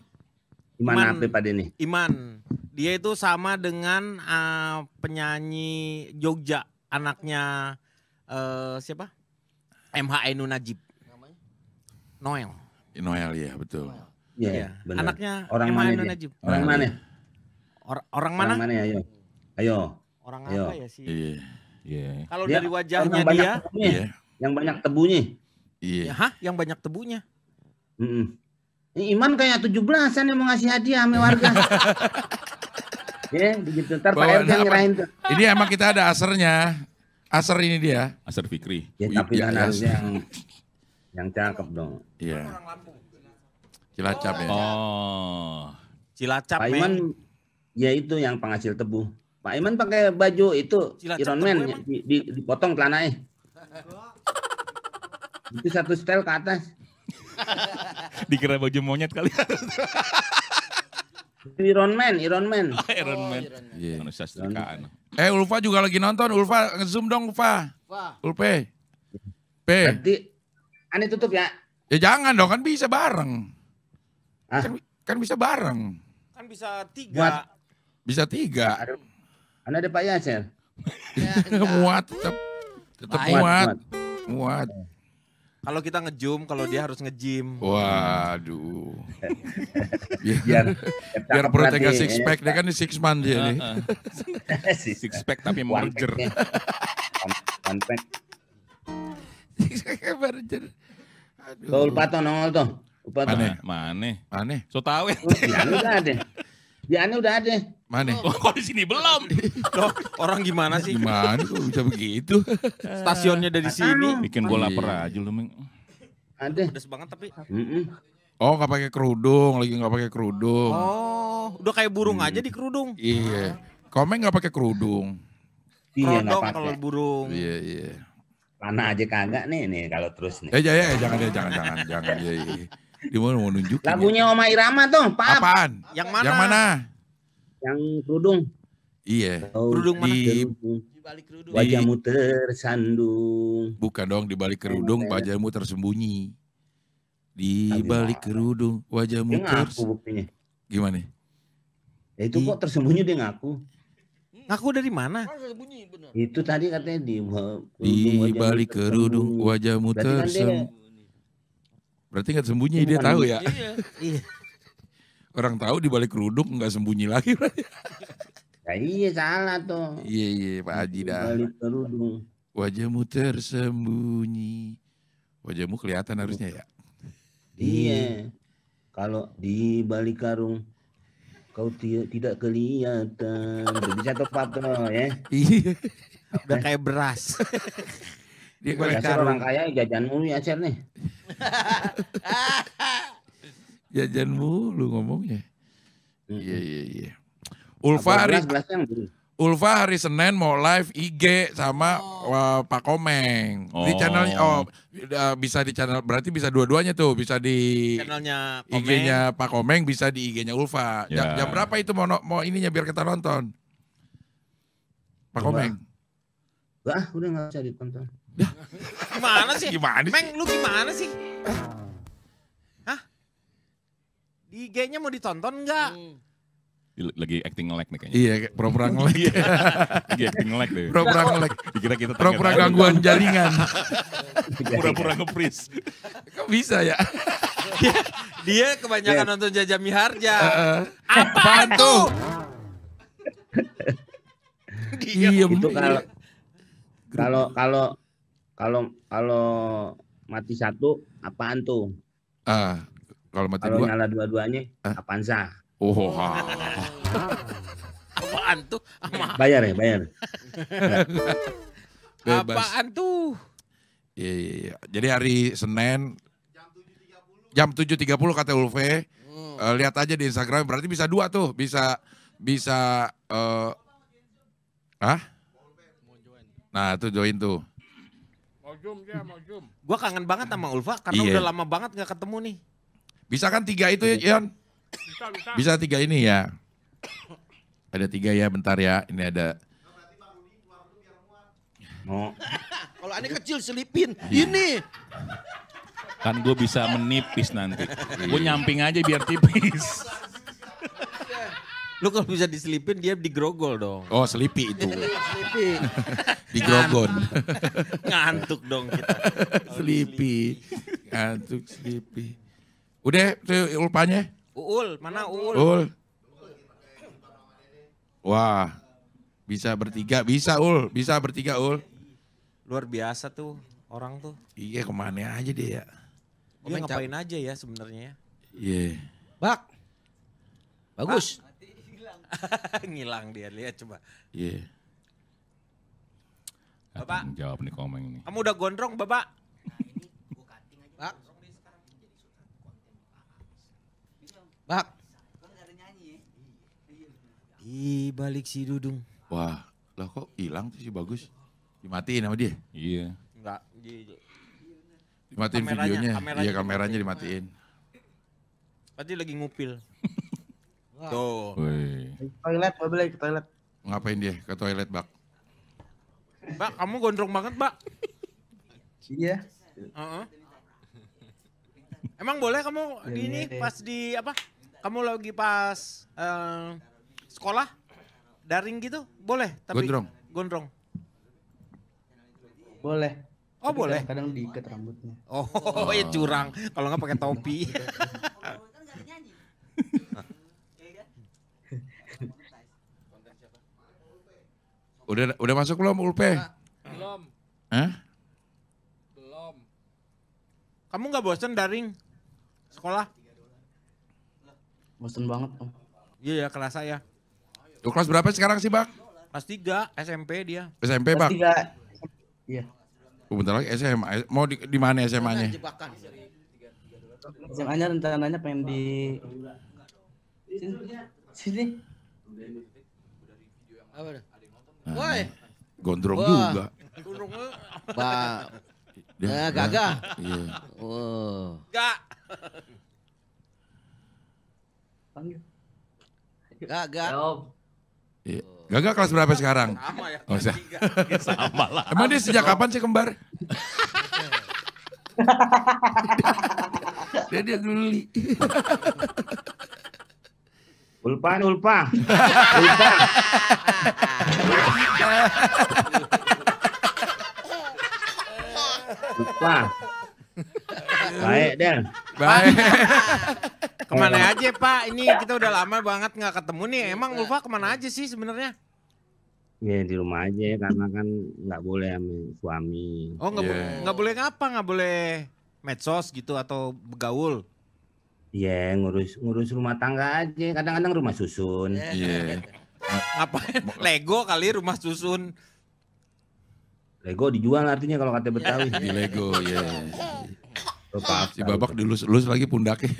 Iman, apa Pak Denny? Iman. Dia itu sama dengan uh, penyanyi Jogja, anaknya uh, siapa? MH Ainun Najib. Namanya? Noel. Noel ya, betul. Iya, ya. Anaknya orang mana Najib. Orang, nah, mana? Iya. orang mana? Orang mana ayo. Ayo. Orang apa ya sih? Iya. Yeah. Kalau dari wajahnya yang dia, yeah. Iya. yang banyak tebunya. Iya. Yeah. Hah? Yang banyak tebunya? Mm -mm. Iman kayak tujuh an yang mau ngasih hadiah sama warga. ya, begitu. Ntar Pak RT nah, nyerahin tuh. Ini emang kita ada asernya. Aser ini dia. Aser Fikri. Ya, oh, iya, tapi ya, yang yang cakep dong. Iya. Cilacap oh. ya. Oh. Cilacap, Pak Iman, ya itu yang penghasil tebu. Pak Iman pakai baju itu Cilacap Iron Man di, di, dipotong itu satu setel ke atas. Dikira baju monyet kali. Iron Man, ah, Iron Man. Oh, Iron Man. Oh, Iron Man. Manusia setrikaan. Eh Ulfa juga lagi nonton, Ulfa zoom dong Ulfa. Ulpe. P. Berarti aneh tutup ya. Ya jangan dong, kan bisa bareng. Ah. Kan, kan, bisa bareng. Kan bisa tiga. Buat. Bisa tiga. Aduh. Anda ada Pak Yaser. Ya, muat, tetap, tetap muat. muat. Muat. Kalau kita ngejum, kalau dia harus ngejim. Waduh. biar biar perutnya gak kan six pack, dia kan di six man dia nih. six pack tapi merger. One pack. Six pack merger. Aduh. Tuh, Ulpato nongol tuh. Mane, mane, mane. So tau ya. Oh, ya, ada. Di Ane udah ada. Mana? Oh, kok di sini belum? Loh, orang gimana sih? Gimana kok bisa begitu? Stasiunnya dari sini. Bikin gue lapar iya. aja lu, Ming. Ada. Pedas banget tapi. Mm -mm. Oh nggak pakai kerudung, lagi nggak pakai kerudung. Oh, udah kayak burung hmm. aja di kerudung. Iya. Komeng nggak pakai kerudung. Iya nggak pakai. kalau burung. Iya iya. Mana aja kagak nih nih kalau terus nih. Eh ya, jangan deh, jangan jangan jangan. Iya, iya. Di mana mau nunjukin? Ya. Lagunya ya? Oma Irama dong, Pap. Apaan? Yang mana? Yang mana? Yang kerudung. Iya. kerudung mana? Di, balik kerudung. Wajahmu tersandung. Bukan dong, di balik kerudung wajahmu tersembunyi. Di balik kerudung wajahmu tersembunyi. Gimana? Ya itu kok tersembunyi dia ngaku. Ngaku dari mana? Itu tadi katanya di eh, di balik kerudung wajahmu kan tersembunyi. Berarti nggak sembunyi dia, dia tahu iya. ya. Iya. iya. Orang tahu di balik kerudung nggak sembunyi lagi. ya iya salah tuh. Iya iya Pak Haji dah. Balik kerudung. Wajahmu tersembunyi. Wajahmu kelihatan harusnya ya. Iya. Kalau di balik karung kau tidak kelihatan. Bisa tepat tuh ya. Iya. Udah kayak beras. Dia gue ya, orang kaya jajan mulu ya Cer nih. jajan mulu ngomongnya. Iya iya iya. Ulfa hari Ulfa hari Senin mau live IG sama oh. Uh, Pak Komeng oh. di channel oh uh, bisa di channel berarti bisa dua-duanya tuh bisa di channelnya IG-nya Pak Komeng bisa di IG-nya Ulfa yeah. jam, ya. jam berapa itu mau mau ininya biar kita nonton Pak Komeng Wah udah gak usah ditonton gimana sih? Gimana sih? Meng, lu gimana sih? Hah? Di IG-nya mau ditonton nggak? Hmm. Lagi acting ngelag nih kayaknya. Iya, pura-pura ngelag. Iya. Lagi acting ngelag deh. Pura-pura nah, ngelag. Dikira kita pura-pura gangguan jaringan. pura-pura nge-freeze. Kok bisa ya? dia, dia kebanyakan yeah. nonton Jajami Harja. Uh, Apaan tuh? Diem. Iya, Itu kalau kalau kalau kalau mati satu apaan tuh? Ah, kalau mati kalau dua. nyala dua-duanya ah? sah? Oh. Ah. apaan tuh? Ama. Bayar ya, bayar. Bebas. Apaan tuh? Iya, iya, iya. Jadi hari Senin jam 7.30 kata Ulfe Hmm. Uh, lihat aja di Instagram berarti bisa dua tuh, bisa bisa eh uh, ah? Nah, itu join tuh zoom dia mau zoom. Gua kangen banget sama Ulfa karena yeah. udah lama banget nggak ketemu nih. Bisa kan tiga itu ya, Yon? Bisa, bisa. Bisa tiga ini ya. Ada tiga ya, bentar ya. Ini ada. No. Kalau aneh kecil selipin, yeah. ini. Kan gue bisa menipis nanti. Gue iya. nyamping aja biar tipis. Lu kalau bisa diselipin dia digrogol dong. Oh selipi itu. selipi. digrogon. Ngantuk dong kita. Selipi. Ngantuk selipi. Udah tuh ulpanya? Uul, mana Uul? Uul. Wah, bisa bertiga, bisa Ul, bisa bertiga Ul. Luar biasa tuh orang tuh. Iya kemana aja dia ya. Dia ngapain aja ya sebenarnya ya. Iya. Yeah. Bak, Bagus. Ngilang dia lihat coba. Iya. Yeah. Bapak. Jawab nih komeng ini. Kamu udah gondrong, Bapak? Bak. Di balik si Dudung. Wah, lah kok hilang tuh si Bagus? Dimatiin sama dia? Iya. Enggak, Dimatiin kameranya, videonya. Kameranya iya, kameranya dimatiin. Tadi lagi ngupil. Tuh. Toilet, Toilet, boleh ke toilet. Ngapain dia ke toilet, Bak? Bak, kamu gondrong banget, Bak. iya. Uh -uh. Emang boleh kamu iya, di ini iya, iya. pas di apa? Kamu lagi pas uh, sekolah daring gitu? Boleh, tapi gondrong. Gondrong. Boleh. Oh, tapi boleh. Kadang, kadang diikat rambutnya. Oh, oh. ya curang. Kalau nggak pakai topi. Udah udah masuk belum Ulpe? Belum. Hah? Belum. Kamu nggak bosen daring sekolah? Bosen banget om. Iya, iya ya kelas saya. Tuh kelas berapa sekarang sih bang? Kelas 3 SMP dia. SMP bang? Kelas 3. Iya. Oh, bentar lagi SMA. Mau di, di mana SMA-nya? SMA-nya rencananya pengen di sini. Sini. Apa Woi. Gondrong Wah. juga. Gondrong. Pak. Ya, gagah. Iya. Oh. Gak. Panggil. Gagah. Iya. Gagah kelas berapa sekarang? Sama ya. Oh, sama lah. Emang dia sejak kapan sih kembar? dia dia geli. Ulpan, Ulpa. Ulpa. Ulpa. Baik, Dan. Baik. kemana aja, Pak? Ini kita udah lama banget nggak ketemu nih. Emang iya. Ulfa kemana aja sih sebenarnya? Ya di rumah aja karena kan nggak boleh sama suami. Oh nggak yeah. boleh iya. nggak boleh ngapa nggak boleh medsos gitu atau begaul? Iya, yeah, ngurus ngurus rumah tangga aja. Kadang-kadang rumah susun. Iya. Yeah. Apa? Lego kali rumah susun. Lego dijual artinya kalau kata Betawi. Di Lego, ya. Yeah. si babak dilus-lus lagi pundaknya.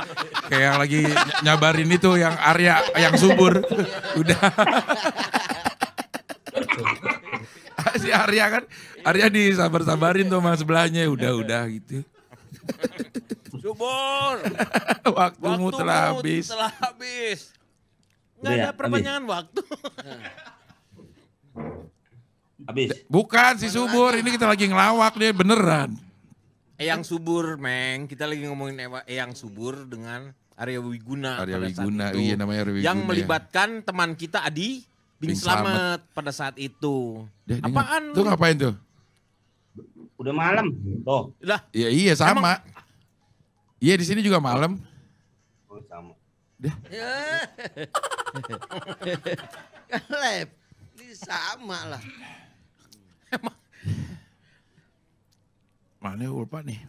Kayak yang lagi nyabarin itu yang Arya yang subur. Udah. si Arya kan, Arya disabar-sabarin tuh mas sebelahnya, udah-udah gitu. Subur. waktu Waktumu telah habis. Telah habis. Nggak iya, ada perpanjangan waktu. habis. Bukan si subur, ini kita lagi ngelawak dia beneran. Eyang subur, Meng. Kita lagi ngomongin Eyang subur dengan Arya Wiguna. Arya Wiguna, iya namanya Arya Wiguna. Yang melibatkan teman kita Adi Bing, Bing Slamet, pada saat itu. Dia, Apaan? Tuh ngapain tuh? Udah malam. Tuh. Lah. Ya iya sama. Emang... Iya di sini juga malam. Oh, sama. Dah. Kalep. Ini sama lah. Emang. Mana Ulpa nih?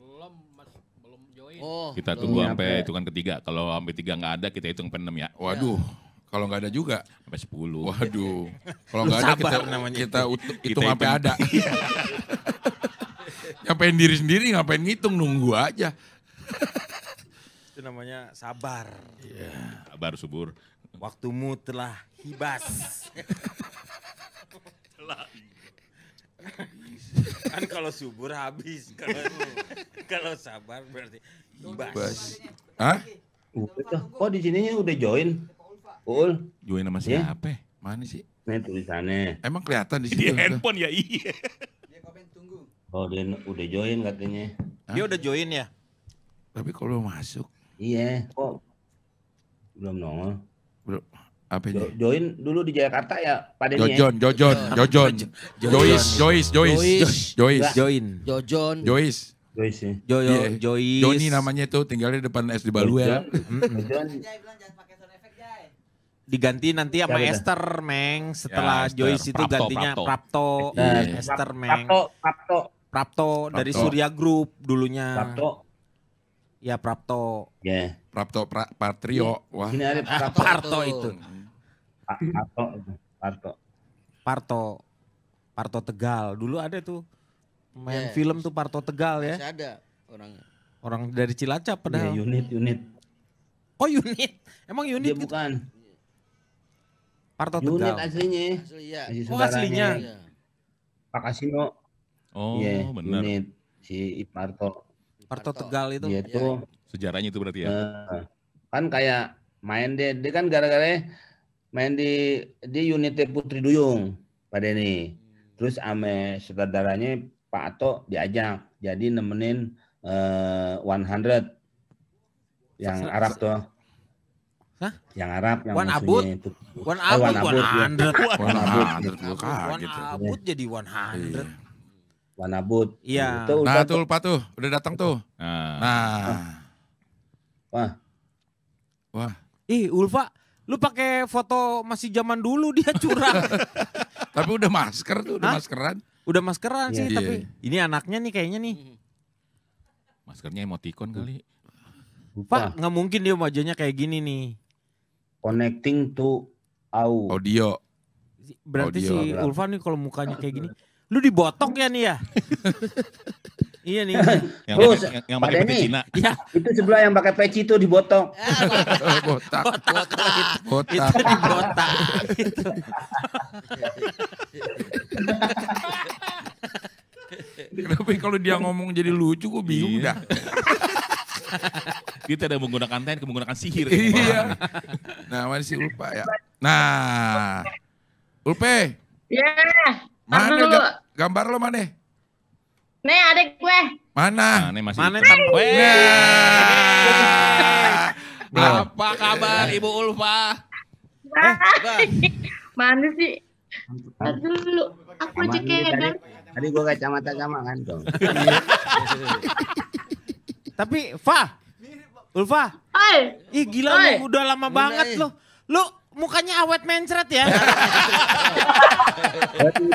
Belum, mas, belum join. Oh, kita tunggu sampai hitungan ketiga. Kalau sampai tiga nggak ada, kita hitung penem ya. Waduh. Ya. Kalau nggak ada juga sampai 10. Waduh. Kalau nggak ada kita namanya kita hitung sampai ada. Nyampein diri sendiri ngapain ngitung nunggu aja. Itu namanya sabar. Iya, yeah, sabar subur. Waktumu telah hibas. kan kalau subur habis kalau sabar berarti hibas. Hah? Udah, kok di sininya udah join? Ul. Join sama iya. siapa? Yeah. Mana sih? Nah tulisannya. Emang kelihatan di sini. Di handphone ya iya. Oh, dia udah join katanya. Hah? Dia udah join ya? Tapi kalau masuk. Iya, kok belum nongol. Belum. Apa jo join dulu di Jakarta ya pada Jojon, Jojon, iya. Jojon. Jois, Jois, Jois. Jois. Join. Jojon. Jois. Jois ya. Jo jo iya. Jois. Joni namanya tuh tinggalnya depan SD Balu ya. Jojon. Diganti nanti sama Esther, Meng. Setelah ya, Joyce itu gantinya Prapto. Eh, Esther, Meng. Prapto, Prapto. Prapto, dari Surya Group dulunya. Prapto. Ya Prapto. Ya. Yeah. Prapto pra, Patrio. Iya. Wah. Ini ada Prapto Parto itu. Parto Parto. Parto. Parto Tegal. Dulu ada tuh main yeah. film tuh Parto Tegal ya. Masih ada orang. Orang dari Cilacap padahal. Yeah, unit unit. Oh unit. Emang unit Dia gitu? bukan. Parto Tegal. Unit aslinya. Asli, ya. Asli oh aslinya. Ya. Pak Kasino. Oh, yeah, benar. Unit si Iparto. Iparto Tegal itu. Dia itu ya. Iya. sejarahnya itu berarti ya. Eh, kan kayak main dia, dia kan gara-gara main di di unit Putri Duyung pada ini. Terus ame saudaranya Pak Ato diajak jadi nemenin uh, eh, 100 yang Arab tuh. Hah? Yang Arab yang One Abud. Itu. One abut oh, eh, One Abud, One abut Abud, One iya. Abud, jadi One Hundred. Iya. Panabut, Iya. Nah, itu nah, udah tuh tuh, udah datang tuh. Nah. nah. Wah. Wah. Ih, Ulfa, lu pakai foto masih zaman dulu dia curang. tapi udah masker tuh, udah Hah? maskeran. Udah maskeran yeah. sih, yeah. tapi ini anaknya nih kayaknya nih. Maskernya emoticon kali. Pak, nggak mungkin dia wajahnya kayak gini nih. Connecting to Audio. Berarti Audio. si Ulfa nih kalau mukanya kayak gini Lu dibotok ya nih ya? iya nih. Yang Terus, pakai, yang, yang pakai peci Cina. Ya. Itu sebelah yang pakai peci itu dibotong. botak. Botak. Botak. Itu, itu dibotak. Tapi ya kalau dia ngomong jadi lucu gue bingung iya. dah. Kita ada menggunakan tain, menggunakan sihir. Iya. nah, mana sih Ulpa ya? Nah, Ulpe. Iya. Yeah. Mana, ga, gambar lo mana? Nih adek gue. Mana? Nah, masih mana tam gue. Nah. Apa kabar Ibu Ulfa? Eh, mana sih? Dulu aku cekek kan. Tadi gue kacamata sama kan dong. Tapi Fa, Ulfa, Oi. ih gila Oi. lu udah lama banget lo, eh? Lu mukanya awet mencret ya. Waktu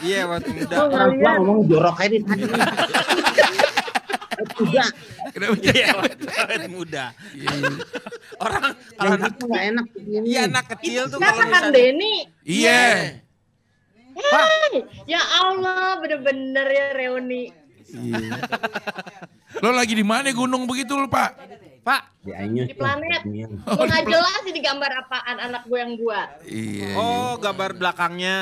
Iya waktu oh, muda. Orang tua ngomong jorok ini tadi. muda. Kenapa jadi awet, muda? Iya. Orang kalau anak nggak enak. Iya anak kecil tuh kalau misalnya. Kang Denny. Iya. Hei, ya Allah bener-bener ya reuni. Iya. Lo lagi di mana gunung begitu lo, pak? Pak. Di Di planet. Oh, sih jelas ini gambar apaan anak gue yang buat. Iya. Oh, iya. gambar belakangnya.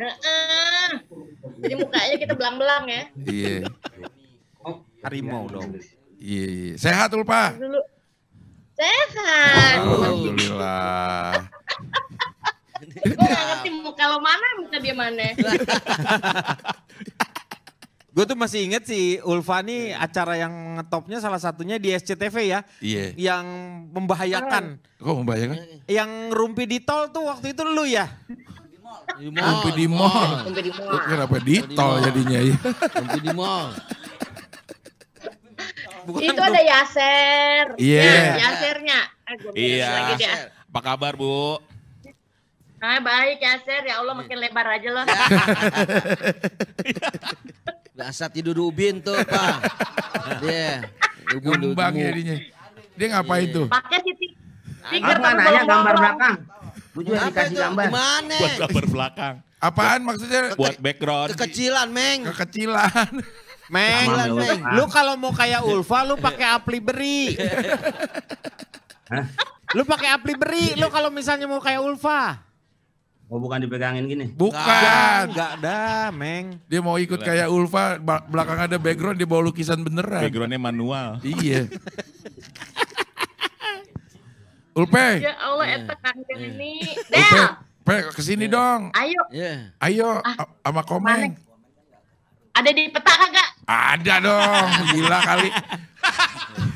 Heeh. Jadi mukanya kita belang-belang ya. Iya. Harimau dong. Iya, iya. Sehat Ulpa. Pak. Sehat. Alhamdulillah. Gue gak ngerti muka lo mana, muka dia mana. Gue tuh masih inget sih Ulfa nih yeah. Iya. acara yang topnya salah satunya di SCTV ya. Iya. Yeah. Yang membahayakan. Kok oh, membahayakan? Iya, iya. Yang rumpi di tol tuh waktu itu lu ya? Di mall. Di mall. Rumpi di mall. Rumpi di mall. Kenapa di tol jadinya ya? Rumpi di mall. Bukan itu ada Yaser. Iya. Yeah. yasernya. Iya. Yeah. Apa kabar Bu? Nah, baik Yaser. Ya Allah makin lebar aja loh. Dasar tidur ubin tuh, Pak. Iya. gumbang Gembang jadinya. Dia ngapain itu iya. tuh? Pakai titik. Aku nanya gambar belakang. Gue juga dikasih gambar. Gimana? Buat gambar belakang. Apaan maksudnya? Buat background. Kekecilan, Meng. Kekecilan. Meng, Meng. Lu kalau mau kayak Ulfa, lu pakai apli beri. Lu pakai apli beri, lu kalau misalnya mau kayak Ulfa. Oh bukan dipegangin gini? Bukan. Enggak ada, Meng. Dia mau ikut kayak Ulfa, belakang ada background, dia bawa lukisan beneran. Backgroundnya manual. iya. Ulpe. Ya Allah, yeah. eta yeah. Iya. Iya. ini. Ulpe, Pe, kesini yeah. dong. Ayo. Yeah. Ayo, ah. sama ah, Komeng. Ada di peta kagak? Ada dong, gila kali.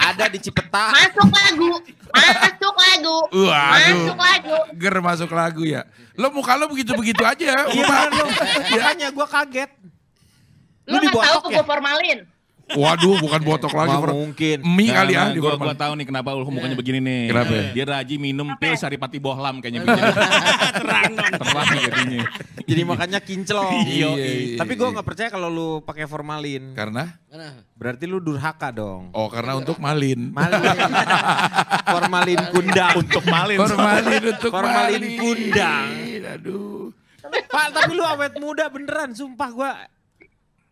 ada di Cipeta. Masuk lagu. Masuk lagu. Waduh. Masuk lagu. Ger masuk lagu ya. Lo muka lo begitu-begitu aja. Ya, iya, lo. Makanya iya. gue kaget. Lo nggak gak tahu ya? gue formalin? Waduh, bukan botok lagi. Mah mungkin. nah, kali ya. Gue gua tahu nih kenapa lu mukanya iya. begini nih. Kenapa? Ya? Dia rajin minum pil ya? saripati bohlam kayaknya. Iya. Terang dong. Terang jadinya. Jadi makanya kinclong. Iya. iya tapi gue gak percaya kalau lu pakai formalin. Karena? Berarti lu durhaka dong. Oh, karena untuk malin. Malin. formalin kundang. Untuk malin. Formalin untuk malin. formalin kundang. Aduh. Pak, tapi lu awet muda beneran, sumpah gue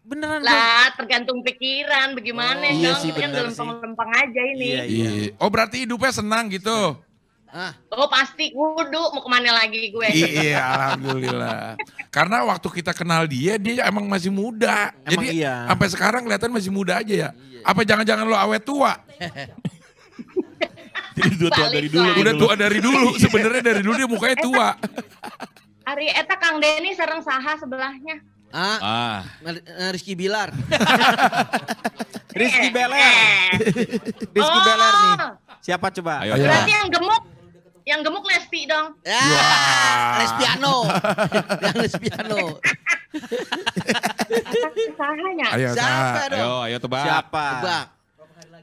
Beneran lah, dong. tergantung pikiran bagaimana oh, iya dong. Sih, kan lempeng-lempeng aja ini. Iya iya. iya, iya. Oh, berarti hidupnya senang gitu. Ah. Oh pasti wudhu mau kemana lagi gue. Iya, iya alhamdulillah. Karena waktu kita kenal dia dia emang masih muda. Emang Jadi iya. sampai sekarang kelihatan masih muda aja ya. Iya. Apa jangan-jangan lo awet tua? Jadi tua, tua dari dulu. Gitu. Udah tua dari dulu. Sebenarnya dari dulu dia mukanya tua. Hari eta Kang Denny serang saha sebelahnya. Ah, ah. Eh, Rizky Bilar. Rizky Beler. Rizky oh. Beler nih. Oh. Siapa coba? Ayo, Berarti yang gemuk yang gemuk Lesti dong. Ya, wow. Lespiano. yang Lespiano. Sahanya. Ayo, Siapa dong? Ayo, ayo tebak. Siapa? Tebak.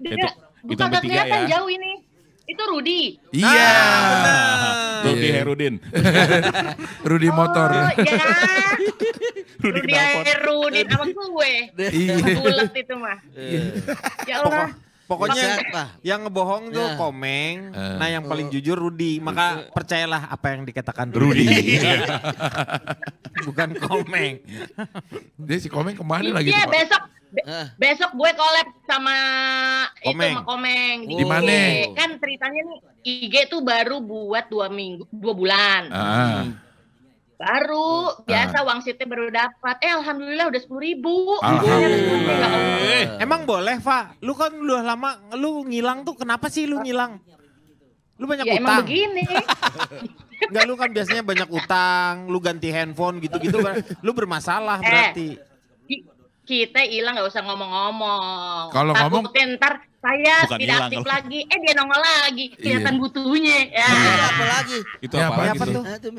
Dia, itu, itu bukan kelihatan ya. jauh ini itu Rudi. Iya. Ah, Rudi iya. Herudin. Rudi oh, motor. Oh, ya. Rudi, Rudi Herudin sama gue. Iya. Bulat itu mah. Iya. ya Allah. Pokoknya yang ngebohong tuh yeah. Komeng, uh. nah yang paling oh. jujur Rudi. Maka percayalah apa yang dikatakan Rudi. Bukan Komeng. Dia si Komeng kemana lagi? Iya besok Be Besok gue collab sama komeng. itu sama Komeng oh. di mana? Kan ceritanya nih IG tuh baru buat dua minggu, dua bulan. Ah. Hmm. Baru hmm. biasa uang wangsitnya baru dapat. Eh alhamdulillah udah sepuluh ribu. Eh. Emang boleh, Pak? Lu kan udah lama lu ngilang tuh kenapa sih lu ngilang? Lu banyak ya, utang. Emang begini. Enggak lu kan biasanya banyak utang, lu ganti handphone gitu-gitu kan. Lu bermasalah eh. berarti kita hilang nggak usah ngomong-ngomong. Kalau ngomong ntar saya tidak aktif kalau... lagi. Eh dia nongol lagi, iya. kelihatan iya. butuhnya. Ya. Iya. apa lagi? Itu apa, apa, tuh? Nah, itu,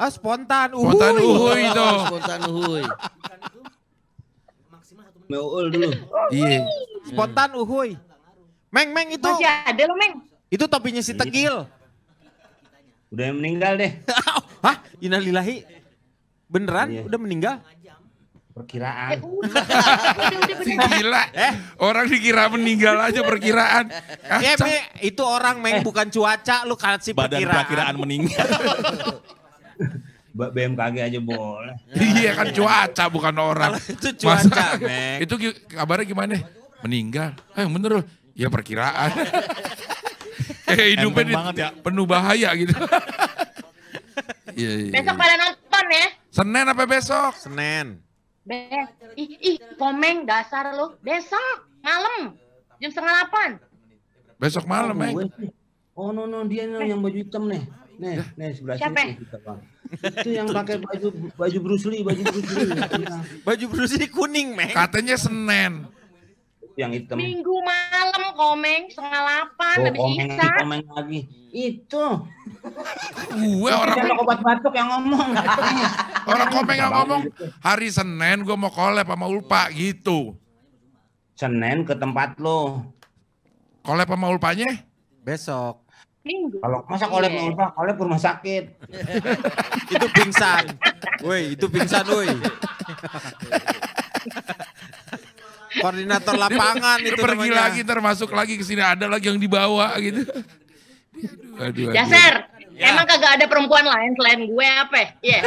Ah, spontan uhuy. Spontan uhuy itu. spontan uhuy. Meul dulu. Iya. Spontan uhuy. Meng, Meng itu. Masih ada lo, Meng. Itu topinya si Tegil. Udah meninggal deh. Hah? Inalilahi. Beneran? Iya. Udah meninggal? Perkiraan. Eh, gila. Eh? Orang dikira meninggal aja perkiraan. Ya, eh, me, itu orang main eh. bukan cuaca, lu kasih Badan perkiraan. Badan perkiraan meninggal. BMKG aja boleh. iya kan cuaca bukan orang. itu cuaca, Masa, Itu kabarnya gimana? Meninggal. Eh bener loh. Ya perkiraan. eh hidupnya di, ya. penuh bahaya gitu. iya, iya, Besok iya. pada nonton ya. Senin apa besok? Senin. Be, ih, ih, komeng dasar lo. Besok malam jam setengah delapan. Besok malam, oh, Meng. Oh, no, no, dia nih yang baju hitam nih. Nih, ya. nih sebelah sini. Siapa? Itu yang pakai baju baju Bruce Lee, baju Bruce Lee. baju Bruce Lee kuning, Meng. Katanya Senin yang hitam. Minggu malam komeng setengah delapan oh, habis komeng lagi, komeng lagi. Itu. Gue orang komeng. obat batuk yang ngomong. orang komeng yang ngomong. Hari Senin gue mau kolep sama Ulpa gitu. Senin ke tempat lo. Kolep sama Ulpanya? Besok. Minggu. Kalau masa kolab yeah. ulfa, kolab rumah sakit. itu pingsan. Woi, itu pingsan, woi. koordinator lapangan itu pergi namanya. lagi termasuk lagi ke sini ada lagi yang dibawa gitu. Aduh, aduh, aduh. Jaser, ya. emang kagak ada perempuan lain selain gue apa? Ya? Iya. Yeah.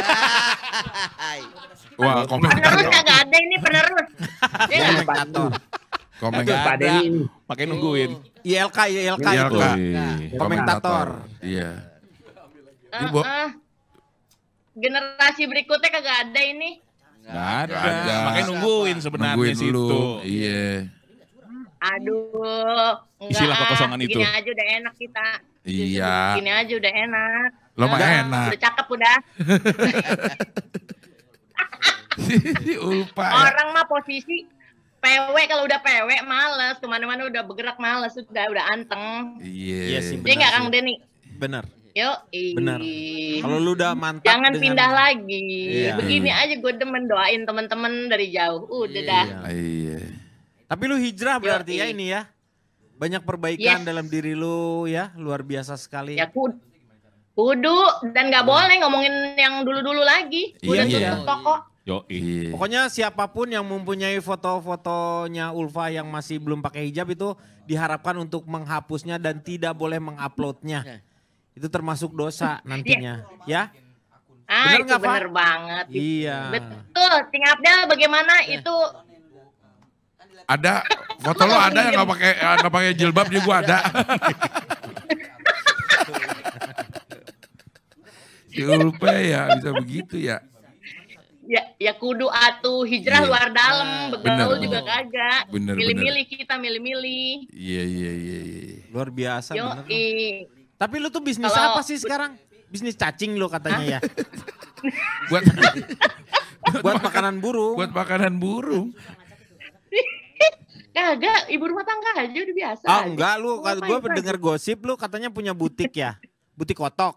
Wah, komentar. Penerus kagak ada ini penerus. Iya. Komentator. Ada. Pakai nungguin. ILK, ILK, ILK. itu. Nah, komentator. Iya. Uh, uh, generasi berikutnya kagak ada ini. Gak ada. Gak ada. Makanya nungguin sebenarnya nungguin situ. Iya. Aduh. Isilah ah, kekosongan itu. Gini aja udah enak kita. Iya. Gini aja udah enak. Lo mah enak. Udah cakep udah. Ulpa. Orang mah posisi PW kalau udah PW males, kemana-mana udah bergerak males, udah udah anteng. Iya. Yes, iya sih. Dia nggak Kang Deni. Benar. Yo, benar. Kalau lu udah mantap, jangan dengan... pindah lagi. Iya. Begini aja gue demen doain temen-temen dari jauh. Udah iya. dah. Iya. Tapi lu hijrah berarti Yo, ya ini ya. Banyak perbaikan yes. dalam diri lu ya, luar biasa sekali. Ya kudu, kudu dan nggak iya. boleh ngomongin yang dulu-dulu lagi. Iya, udah iya, tutup toko. Yo, iya. Pokoknya siapapun yang mempunyai foto-fotonya Ulfa yang masih belum pakai hijab itu diharapkan untuk menghapusnya dan tidak boleh menguploadnya. Iya. Itu termasuk dosa nantinya, iya. ya? Ah, bener itu banget. Iya. Betul. Ting Abdel bagaimana eh. itu ada foto lo ada yang nggak pakai eh, nggak pakai jilbab juga ada. Lupa ya bisa begitu ya. Ya, ya kudu atuh hijrah yeah. luar dalam, ah, begaul juga kagak. Milih-milih kita milih-milih. Iya iya iya iya. Luar biasa Yo, bener. Tapi lu tuh bisnis Kalau, apa sih sekarang? Bisnis cacing lo katanya ya. buat buat makanan burung. Buat makanan burung. Kagak, ibu rumah tangga aja udah biasa. Ah, aja. enggak lu, kata gue dengar gosip lu katanya punya butik ya. Butik kotok.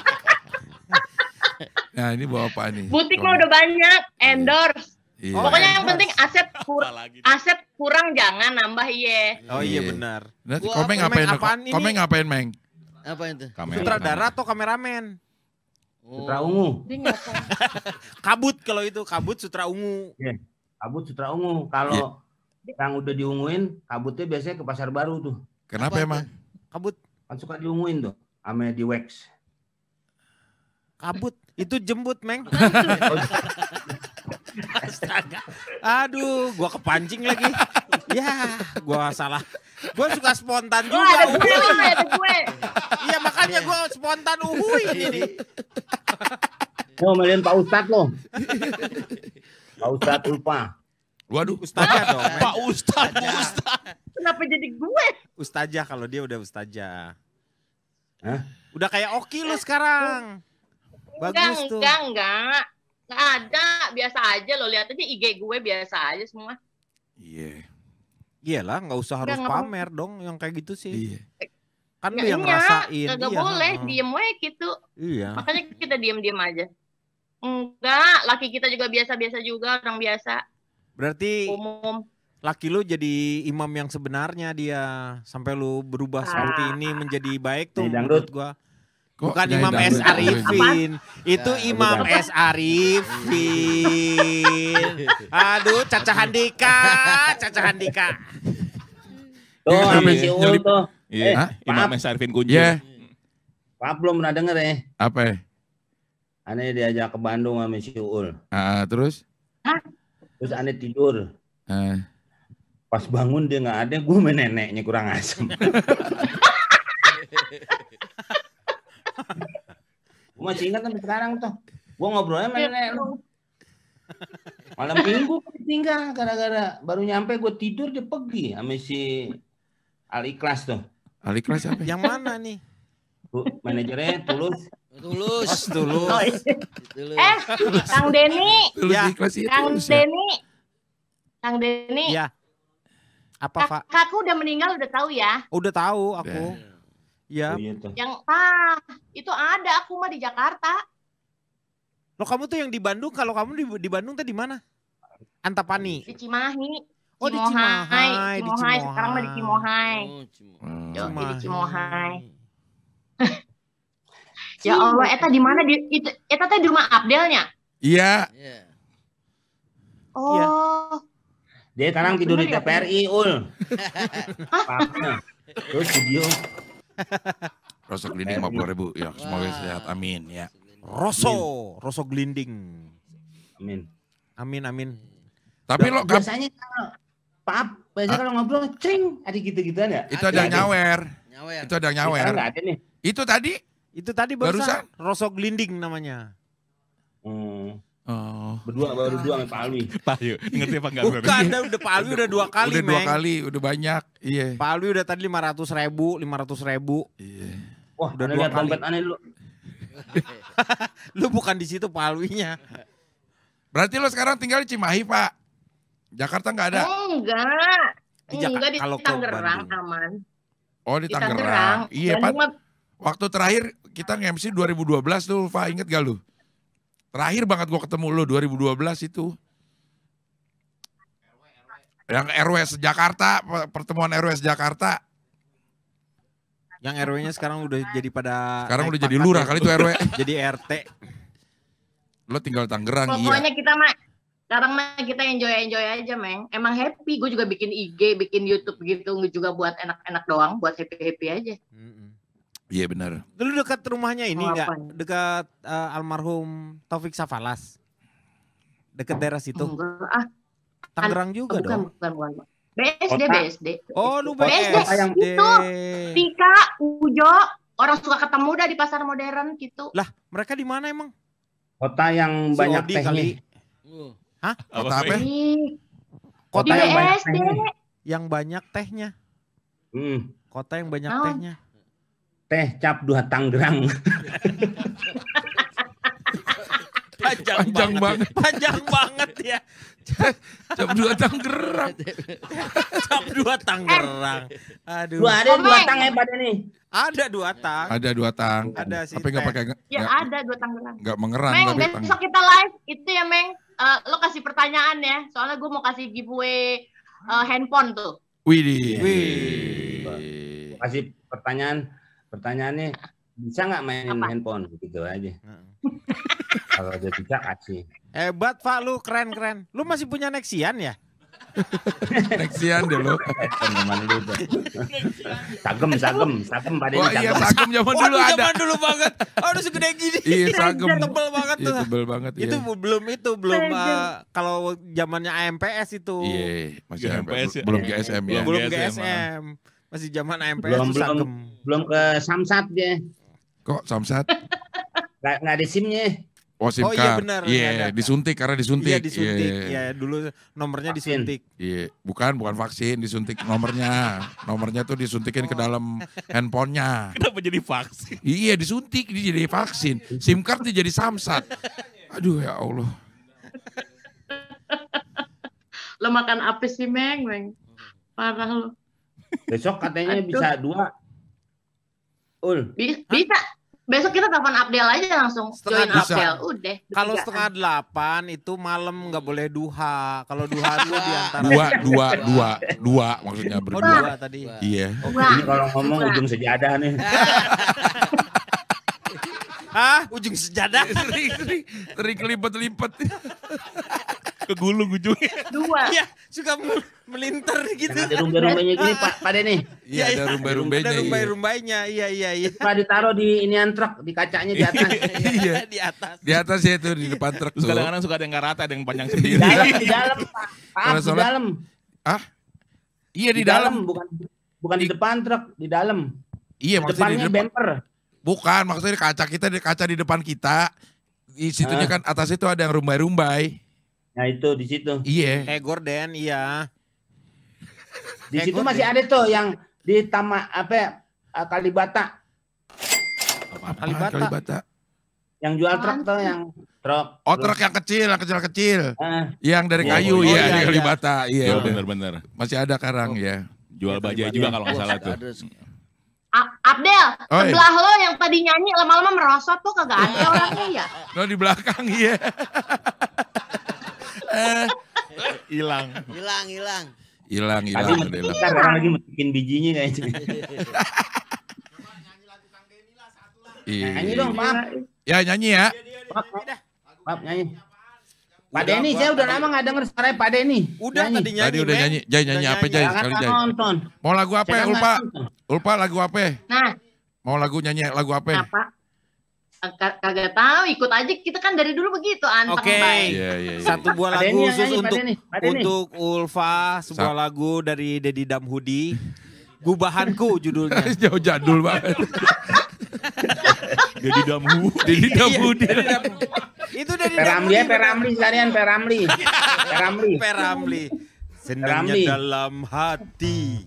nah, ini bawa apa nih? Butik lo udah banyak, endorse. Iya. Pokoknya yang iya. penting aset kur aset kurang jangan nambah iya. Oh iya benar. Nah, komeng ngapain? Komeng ngapain, Meng? Apa itu? Kamera. Sutradara atau kameramen? Sutra ungu. kabut kalau itu kabut sutra ungu. Yeah. Kabut sutra ungu. Kalau yeah. yang udah diunguin, kabutnya biasanya ke pasar baru tuh. Kenapa Apa emang? Ya, kabut kan suka diunguin tuh, ame di wax. Kabut itu jembut, Meng. Iya, oh, Astaga. Aduh, gua kepancing lagi. ya, gua salah. Gua suka spontan oh, juga. Wah, ada gue, ada gue. Iya, makanya gua spontan uhui ini. Oh, melihat Pak Ustadz loh. Pak Ustadz lupa. Waduh, ustazah dong. Pak Ustadz, Ustadz. Kenapa jadi gue? Ustadzah kalau dia udah Ustadzah. Hah? Udah kayak Oki lu sekarang. Bagus enggak, tuh. Enggak, enggak. Nggak ada, biasa aja lo lihat aja IG gue biasa aja semua. Iya. Yeah. lah nggak usah harus gak pamer ngom. dong yang kayak gitu sih. Iya. Yeah. Kan lu yang iya, ngerasain. Gak iya. boleh, hmm. diem aja gitu. Iya. Makanya kita diem-diem aja. Enggak, laki kita juga biasa-biasa juga, orang biasa. Berarti umum. Laki lu jadi imam yang sebenarnya dia sampai lu berubah ah. seperti ini menjadi baik tuh iya, menurut gua. Bukan Imam S. Arifin. Itu Imam S. Arifin. Aduh, Caca Handika, Caca Handika. Tuh, sama si Uul tuh. Iya, eh, Imam S. Arifin kunci. Iya. Pak hmm. belum pernah denger ya. Apa ya? Aneh diajak ke Bandung sama si Ul. Ah, ah, terus? Hah? Terus aneh tidur. Ah. Pas bangun dia gak ada, gue meneneknya kurang asem. Gue masih ingat sampai sekarang tuh. Gue ngobrolnya sama nenek lu. Malam minggu tinggal gara-gara baru nyampe gue tidur dia pergi sama si Al tuh. Aliklas Ikhlas siapa? Yang mana nih? Bu, manajernya Tulus. Tulus, Tulus. Oh, iya. Eh, Kang Deni. Tulus ya. Kang tulus, Deni. Ya. Kang Deni. Ya. Apa, Pak? Kakak udah meninggal udah tahu ya? Udah tahu aku. Yeah ya Yang ah itu ada aku mah di Jakarta. Lo kamu tuh yang di Bandung. Kalau kamu di, di Bandung tuh di mana? Antapani. Di Cimahi. Oh di Cimahi Cimohay. Di oh, Cimahi. Sekarang mah di Cimahi. Oh, Cimahi. ya Allah, eta di mana di itu eta teh di rumah Abdelnya? Iya. Yeah. Oh. Iya. Dia sekarang tidur di ya, TPRI, Ul. Terus video. Rosso Glinding lima puluh ribu. Ya, semoga sehat. Amin ya. Rosso, Rosso Glinding. Amin. Amin amin. Tapi lo lo biasanya kalau pap, biasanya kalau ngobrol cing, ada gitu gitu ada. Ya? Itu ada, nyawer. Itu ada nyawer. Itu tadi? Itu tadi barusan, barusan. Rosso Glinding namanya. Hmm. Oh. Berdua baru dua sama Pak Alwi. Pak Alwi, ngerti apa enggak? Bukan, udah, udah Pak Alwi udah dua kali, Udah dua kali, udah banyak. Iya. Pak Alwi udah tadi 500 ribu, 500 ribu. Iya. Wah, udah dua lihat kali. dompet aneh lu. lu bukan di situ Pak Alwinya. Berarti lu sekarang tinggal di Cimahi, Pak. Jakarta eh, enggak eh, ada? Oh, enggak. Di Jak enggak di Tangerang aman. Oh, di, Tangerang. Iya, Pak. Waktu terakhir kita nge-MC 2012 tuh, Pak. Ingat gak lu? Terakhir banget gue ketemu lo 2012 itu. Yang RW Jakarta, pertemuan RW Jakarta. Yang RW-nya sekarang udah jadi pada Sekarang udah jadi lurah ya? kali itu RW. jadi RT. Lo tinggal Tangerang iya. Pokoknya iya. kita mah sekarang mah kita enjoy enjoy aja meng emang happy gue juga bikin IG bikin YouTube gitu juga buat enak-enak doang buat happy happy aja hmm. Iya yeah, benar. Dulu dekat rumahnya ini enggak? Oh, dekat uh, almarhum Taufik Safalas. Dekat daerah situ. Ah, Tangerang juga bukan, dong. Bukan, bukan, bukan. BSD, Kota. BSD. Oh, lu BSD. BSD. Yang... Itu Tika, Ujo, orang suka ketemu dah di pasar modern gitu. Lah, mereka di mana emang? Kota yang si banyak Odi teknik. Kali. Uh. Hah? Kota apa? apa? Kota di yang BSD. banyak tehnya. Yang banyak tehnya. Hmm. Kota yang banyak oh. tehnya teh cap dua Tangerang. panjang, panjang banget. banget. Panjang banget ya. Cap dua Tangerang. Cap dua Tangerang. Aduh. Dua ada dua tang hebat ya, ini. Ada dua tang. Ada dua tang. Ada sih. Tapi nggak pakai. Ya ada dua Tangerang. Enggak mengerang. Meng tapi besok tang. kita live itu ya Meng. Uh, lo kasih pertanyaan ya. Soalnya gue mau kasih giveaway uh, handphone tuh. Widih. Widih. Kasih pertanyaan pertanyaannya bisa nggak main Apa? handphone gitu aja kalau dia bisa kasih hebat pak lu keren keren lu masih punya Nexian ya Nexian dulu. teman dulu. Sagem, sagem, sagem pada oh, iya, sagem zaman dulu ada. Zaman dulu banget. harus segede gini. Iya, sagem. Tebel banget iya, tuh. tebel banget. Itu iya. belum itu belum eh, kalau zamannya AMPS itu. Iya, masih AMPS. Belum GSM ya. Belum GSM. Ya. Masih zaman MPS belum, belum, belum ke Samsat dia. Kok Samsat? nggak nggak ada simnya Oh, SIM Oh iya benar. Iya, yeah, disuntik karena disuntik. Iya, iya disuntik. Iya, yeah. yeah, dulu nomornya vaksin. disuntik. Iya, yeah. bukan bukan vaksin, disuntik nomornya. nomornya tuh disuntikin oh. ke dalam handphonenya. Kenapa jadi vaksin? Iya, disuntik dia jadi vaksin. SIM card dia jadi samsat. Aduh ya Allah. Lo makan apa sih, Meng? Meng. Parah lo. Besok katanya Aduh. bisa dua. Ul. Bisa. Besok kita telepon Abdel aja langsung setengah join Abdel. Udah. Kalau setengah delapan itu malam nggak boleh duha. Kalau duha itu diantara dua, dua, dua, dua maksudnya oh, berdua. dua tadi. Iya. Okay. Ini kalau ngomong dua. ujung sejadah nih. Hah? Ujung sejadah? teri teri teri kelipet-lipet. Kegulung ujungnya. Dua. Iya, suka melintir gitu. ada rumbai-rumbainya gini Pak Pak nih. Iya, ada iya, rumbai-rumbainya. Ada iya. rumbai-rumbainya. Iya, iya, iya. Pak ditaruh di ini truk, di kacanya di atas. iya. iya. di atas. Di atas ya itu di depan truk tuh. Kadang-kadang suka ada yang rata, ada yang panjang sendiri. Di dalam, dalam, Pak. Pak, di dalam. Ah? Iya di, dalam. Bukan bukan di, depan truk, di dalam. Iya, maksudnya di depan. bumper. Bukan, maksudnya kaca kita di kaca di depan kita. Di situnya ah. kan atas itu ada yang rumbai-rumbai. Nah itu di situ. Iya. Kayak gorden, iya. Di eh, situ masih ada tuh yang di Tama apa ya, eh, Kalibata. Kalibata? Kalibata. Yang jual truk tuh yang truk. Oh, truk yang kecil, yang kecil-kecil. Eh. Yang dari oh, kayu oh, ya, iya, iya di iya. Kalibata. Iya, iya. benar-benar. Masih ada karang oh. ya. Jual iya, baja juga kalau nggak oh, salah tuh. Abdel, oh, iya. sebelah lo yang tadi nyanyi lama-lama merosot tuh kagak ada orangnya ya. lo di belakang iya. Eh. Hilang. hilang, hilang. Hilang, hilang. hilang orang lagi masukin bijinya kayaknya. Iya. Nyanyi dong, Pak. Ya, nyanyi ya. Pak, nyanyi. Pak Denny, saya udah lama gak denger suara Pak Denny. Udah nyanyi. tadi nyanyi. Tadi udah nyanyi. Jai nyanyi apa Jai? Sekali Jai. Nonton. Mau lagu apa, Ulpa? Ulpa lagu apa? Nah. Mau lagu nyanyi lagu apa? Apa? Eh, kagak tahu ikut aja kita kan dari dulu begitu anteng Oke. Okay. Yeah, yeah, yeah. Satu buah lagu khusus untuk untuk Ulfa, sebuah Sa lagu dari Dedi Damhudi. Gubahanku judulnya. Jauh jadul banget. Dedi Damhudi Dedi iya, Damhudi. Itu dari Peramli, Peramli sarian Peramli. Peramli. Peramli. Senangnya dalam hati.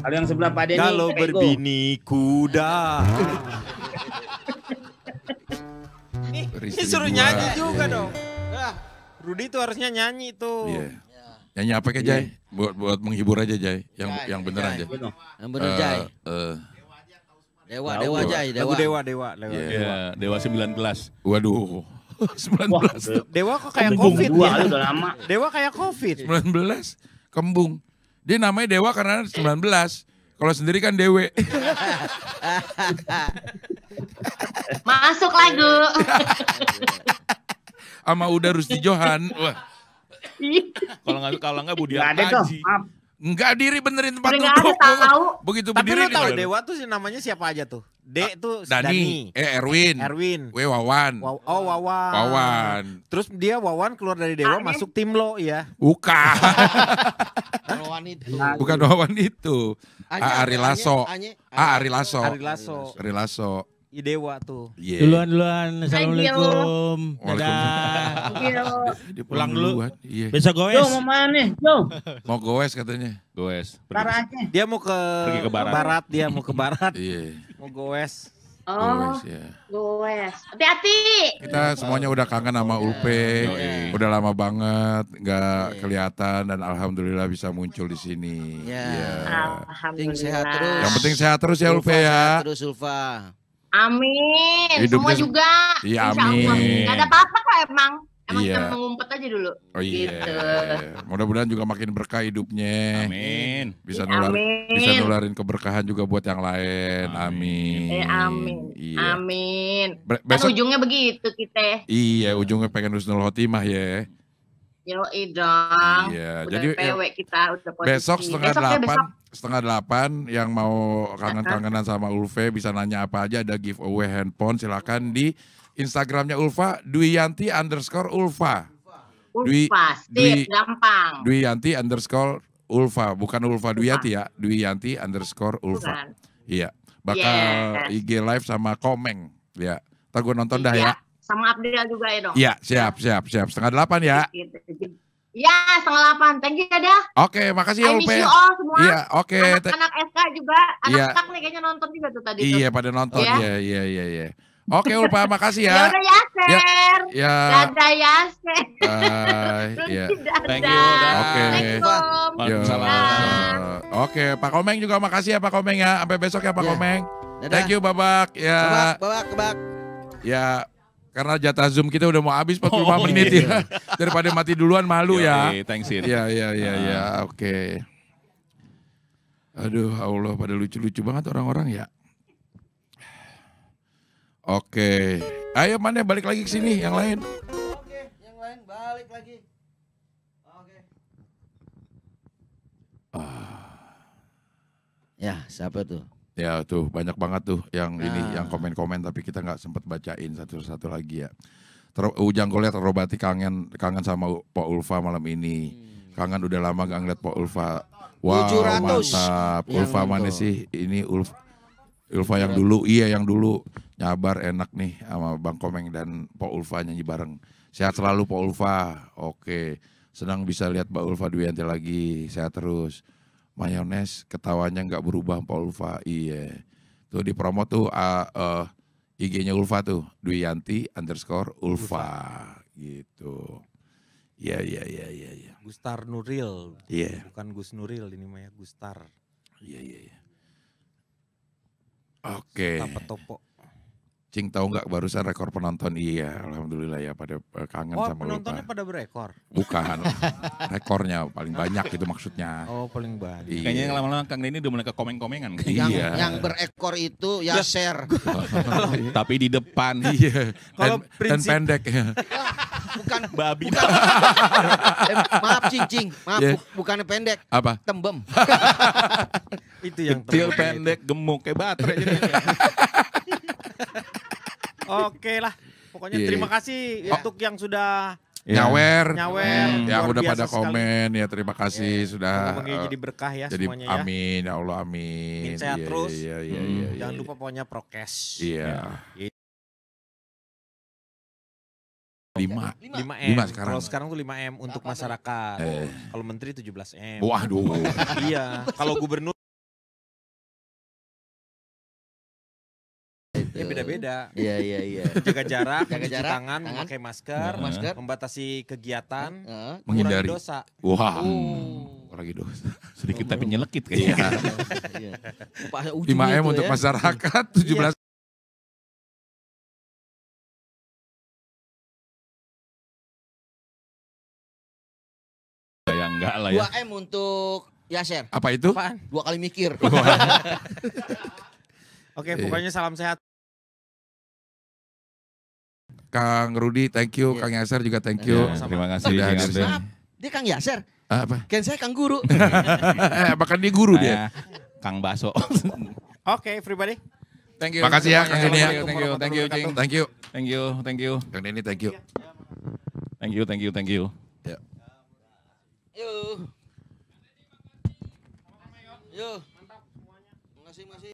Kalau yang sebelah Pak Denny Kalau berbini kuda Nih, ini suruh gua. nyanyi juga yeah. dong. Nah, Rudi itu harusnya nyanyi tuh. Yeah. yeah. Nyanyi apa ke iya. Jai? Yeah. Buat buat menghibur aja Jai. Yang yeah, yang beneran yeah, Jai. Bener. Yang bener uh, Jai. Uh, dewa, dewa, dewa Jai, dewa. Lagu dewa, dewa, dewa. Yeah. Yeah, dewa 19. Waduh. 19. Wah, dewa kok kayak kembung Covid dua, ya? udah lama. Dewa kayak Covid. 19. Kembung. Dia namanya Dewa karena 19. Kalau sendiri kan dewe. Masuk lagu. Sama udah Rusti Johan. Wah. Kalau nggak kalau nggak Budi Haji. Enggak diri benerin tempat duduk. Begitu berdiri. Tapi lu tahu Dewa tuh namanya siapa aja tuh? D itu ah, Dani. E Eh Erwin. Eh, Erwin. W Wawan. oh Wawan. Wawan. Terus dia Wawan keluar dari Dewa masuk tim lo ya. Buka. Wawan itu. Bukan Wawan itu. A Ari Lasso. A Ari Lasso. Ari Lasso. Ari Lasso. Idewa tuh. Yeah. Duluan duluan. Assalamualaikum. Di Pulang dulu. Iya. Besok goes. Yo, mau mana? Yo. mau goes katanya. Goes. Baratnya. Dia mau ke, ke barat. barat. Dia mau ke barat. Iya. mau goes. Oh, goes iya. Hati-hati. Kita semuanya udah kangen sama iya. Ulpe. Udah lama banget nggak iya. kelihatan dan alhamdulillah bisa muncul di sini. Ya. Alhamdulillah. Yang penting sehat terus. ya Ulpe ya. terus Ulfa. Amin. Hidupnya, Semua juga. Iya, amin. Gak ada apa-apa kok emang. Emang iya. kita ngumpet aja dulu. Oh iya. Gitu. Iya, iya. Mudah-mudahan juga makin berkah hidupnya. Amin. Bisa nular, amin. bisa nularin keberkahan juga buat yang lain. Amin. Eh, amin. Iya. Amin. Be kan besok, kan ujungnya begitu kita. Iya, ujungnya pengen husnul khotimah ya. Yoi dong. Iya, udah jadi PW kita udah Besok setengah delapan, setengah delapan yang mau kangen-kangenan sama Ulfe bisa nanya apa aja ada giveaway handphone silakan di Instagramnya Ulfa Yanti underscore Ulfa. Dwi, Ulfa, Dwi, gampang. Dwi Yanti underscore Ulfa, bukan Ulfa Dwi Yanti ya, Dwi Yanti underscore Ulfa. Iya, bakal yes. IG live sama Komeng, ya. Ntar gue nonton dah iya. ya sama Abdul juga ya dong. Iya, siap, siap, siap. Setengah delapan ya. Gitu, gitu, gitu. Iya setengah delapan. Thank you ya dah. Oke, okay, makasih ya Upe. I miss you all semua. Iya, oke. Okay. Anak-anak SK juga, anak SK SK nih kayaknya nonton juga tuh tadi. Iya, tuh. pada nonton. Iya, iya, iya, iya. Ya. Oke Ulfa, makasih ya. Yaudah Yaser. Ya. ya. Dadah Yaser. Bye. ya. Thank you. Oke. you, Oke, Pak Komeng juga makasih ya Pak Komeng ya. Sampai besok ya Pak yeah. Komeng. Dadah. Thank you Babak. Ya. Babak, Babak, Babak. Ya, karena jatah Zoom kita udah mau habis 45 oh, iya. menit iya. ya. Daripada mati duluan malu ya. Iya, thanks Iya, iya, iya, ah. iya, ya, oke. Okay. Aduh, Allah pada lucu-lucu banget orang-orang ya. Oke. Okay. Ayo mana balik lagi ke sini yang lain. Oke, yang lain balik lagi. Oke. Ah. Ya, siapa tuh? Ya tuh banyak banget tuh yang nah. ini ah. yang komen-komen tapi kita nggak sempet bacain satu-satu lagi ya. Ter uh, Ujang Goliat Robati kangen kangen sama Pak Ulfa malam ini. Hmm. Kangen udah lama gak ngeliat Pak Ulfa. Wow 700. mantap. Yang Ulfa itu. mana sih ini Ulfa? Ulfa yang iya. dulu, iya yang dulu nyabar enak nih sama Bang Komeng dan Pak Ulfa nyanyi bareng. Sehat selalu Pak Ulfa, oke. Senang bisa lihat Pak Ulfa Dwianti lagi, sehat terus mayones ketawanya nggak berubah Pak Ulfa. Iya. Tuh di promo tuh uh, uh, e, IG-nya Ulfa tuh Dwi Yanti underscore Ulfa gitu. Ya ya ya ya Ya. Gustar Nuril. Iya. Yeah. Bukan Gus Nuril ini Maya Gustar. Iya iya iya. Oke. Okay. Apa Cing tahu nggak barusan rekor penonton? Iya, alhamdulillah ya pada eh, kangen oh, sama penontonnya lupa. pada berekor. Bukan. rekornya paling banyak itu maksudnya. Oh, paling banyak. Iya. Kayaknya lama-lama Kang ini udah mulai ke komeng-komengan. Iya. Yang, iya. yang berekor itu ya, ya. share. Tapi di depan. Iya. Kalau prinsip dan pendek bukan babi. Bukan, eh, maaf cincing, maaf yeah. bu, bukannya pendek. Apa? Tembem. itu yang kecil pendek gemuk kayak baterai. Oke lah. Pokoknya yeah. terima iya. kasih yeah. untuk yang sudah Yeah. nyawer, nyawer hmm. yang udah pada komen ya terima kasih yeah. sudah Semoga eh, jadi berkah ya jadi, semuanya ya. Amin ya Allah amin. Amin iya, sehat yeah, terus. Yeah, yeah, hmm. yeah, yeah, Jangan lupa pokoknya prokes. Iya. Yeah. Lima. Lima M. Lima sekarang. Kalau sekarang tuh lima M untuk masyarakat. Eh. Kalau menteri tujuh belas M. Waduh. iya. Kalau gubernur Ya beda-beda. Iya iya iya. Jaga jarak, jaga jarak, tangan, tangan, memakai masker, uh, masker, membatasi kegiatan, uh, menghindari dosa. Wah. Wow. Uh. Orang hmm. itu sedikit oh, tapi oh, nyelekit iya. kayaknya. Iya. 5M untuk ya. masyarakat, 17 iya. enggak lah ya. 2M untuk Yaser. Apa itu? Apaan? Dua kali mikir. Oke, okay, pokoknya salam sehat. Kang Rudi, thank you. Yeah. Kang Yaser juga thank iya, you. Yeah, terima kasih. Sudah hadir. Dia Kang Yaser. Apa? Ken saya Kang Guru. Eh, bahkan dia guru dia. Nah, Kang Baso. Oke, everybody. Thank you. Makasih ya Kang Denny Thank you, thank you, Thank you. Thank you, thank you. Kang Denny, thank you. Thank you, thank you, thank you. Ya. Yo. Yo.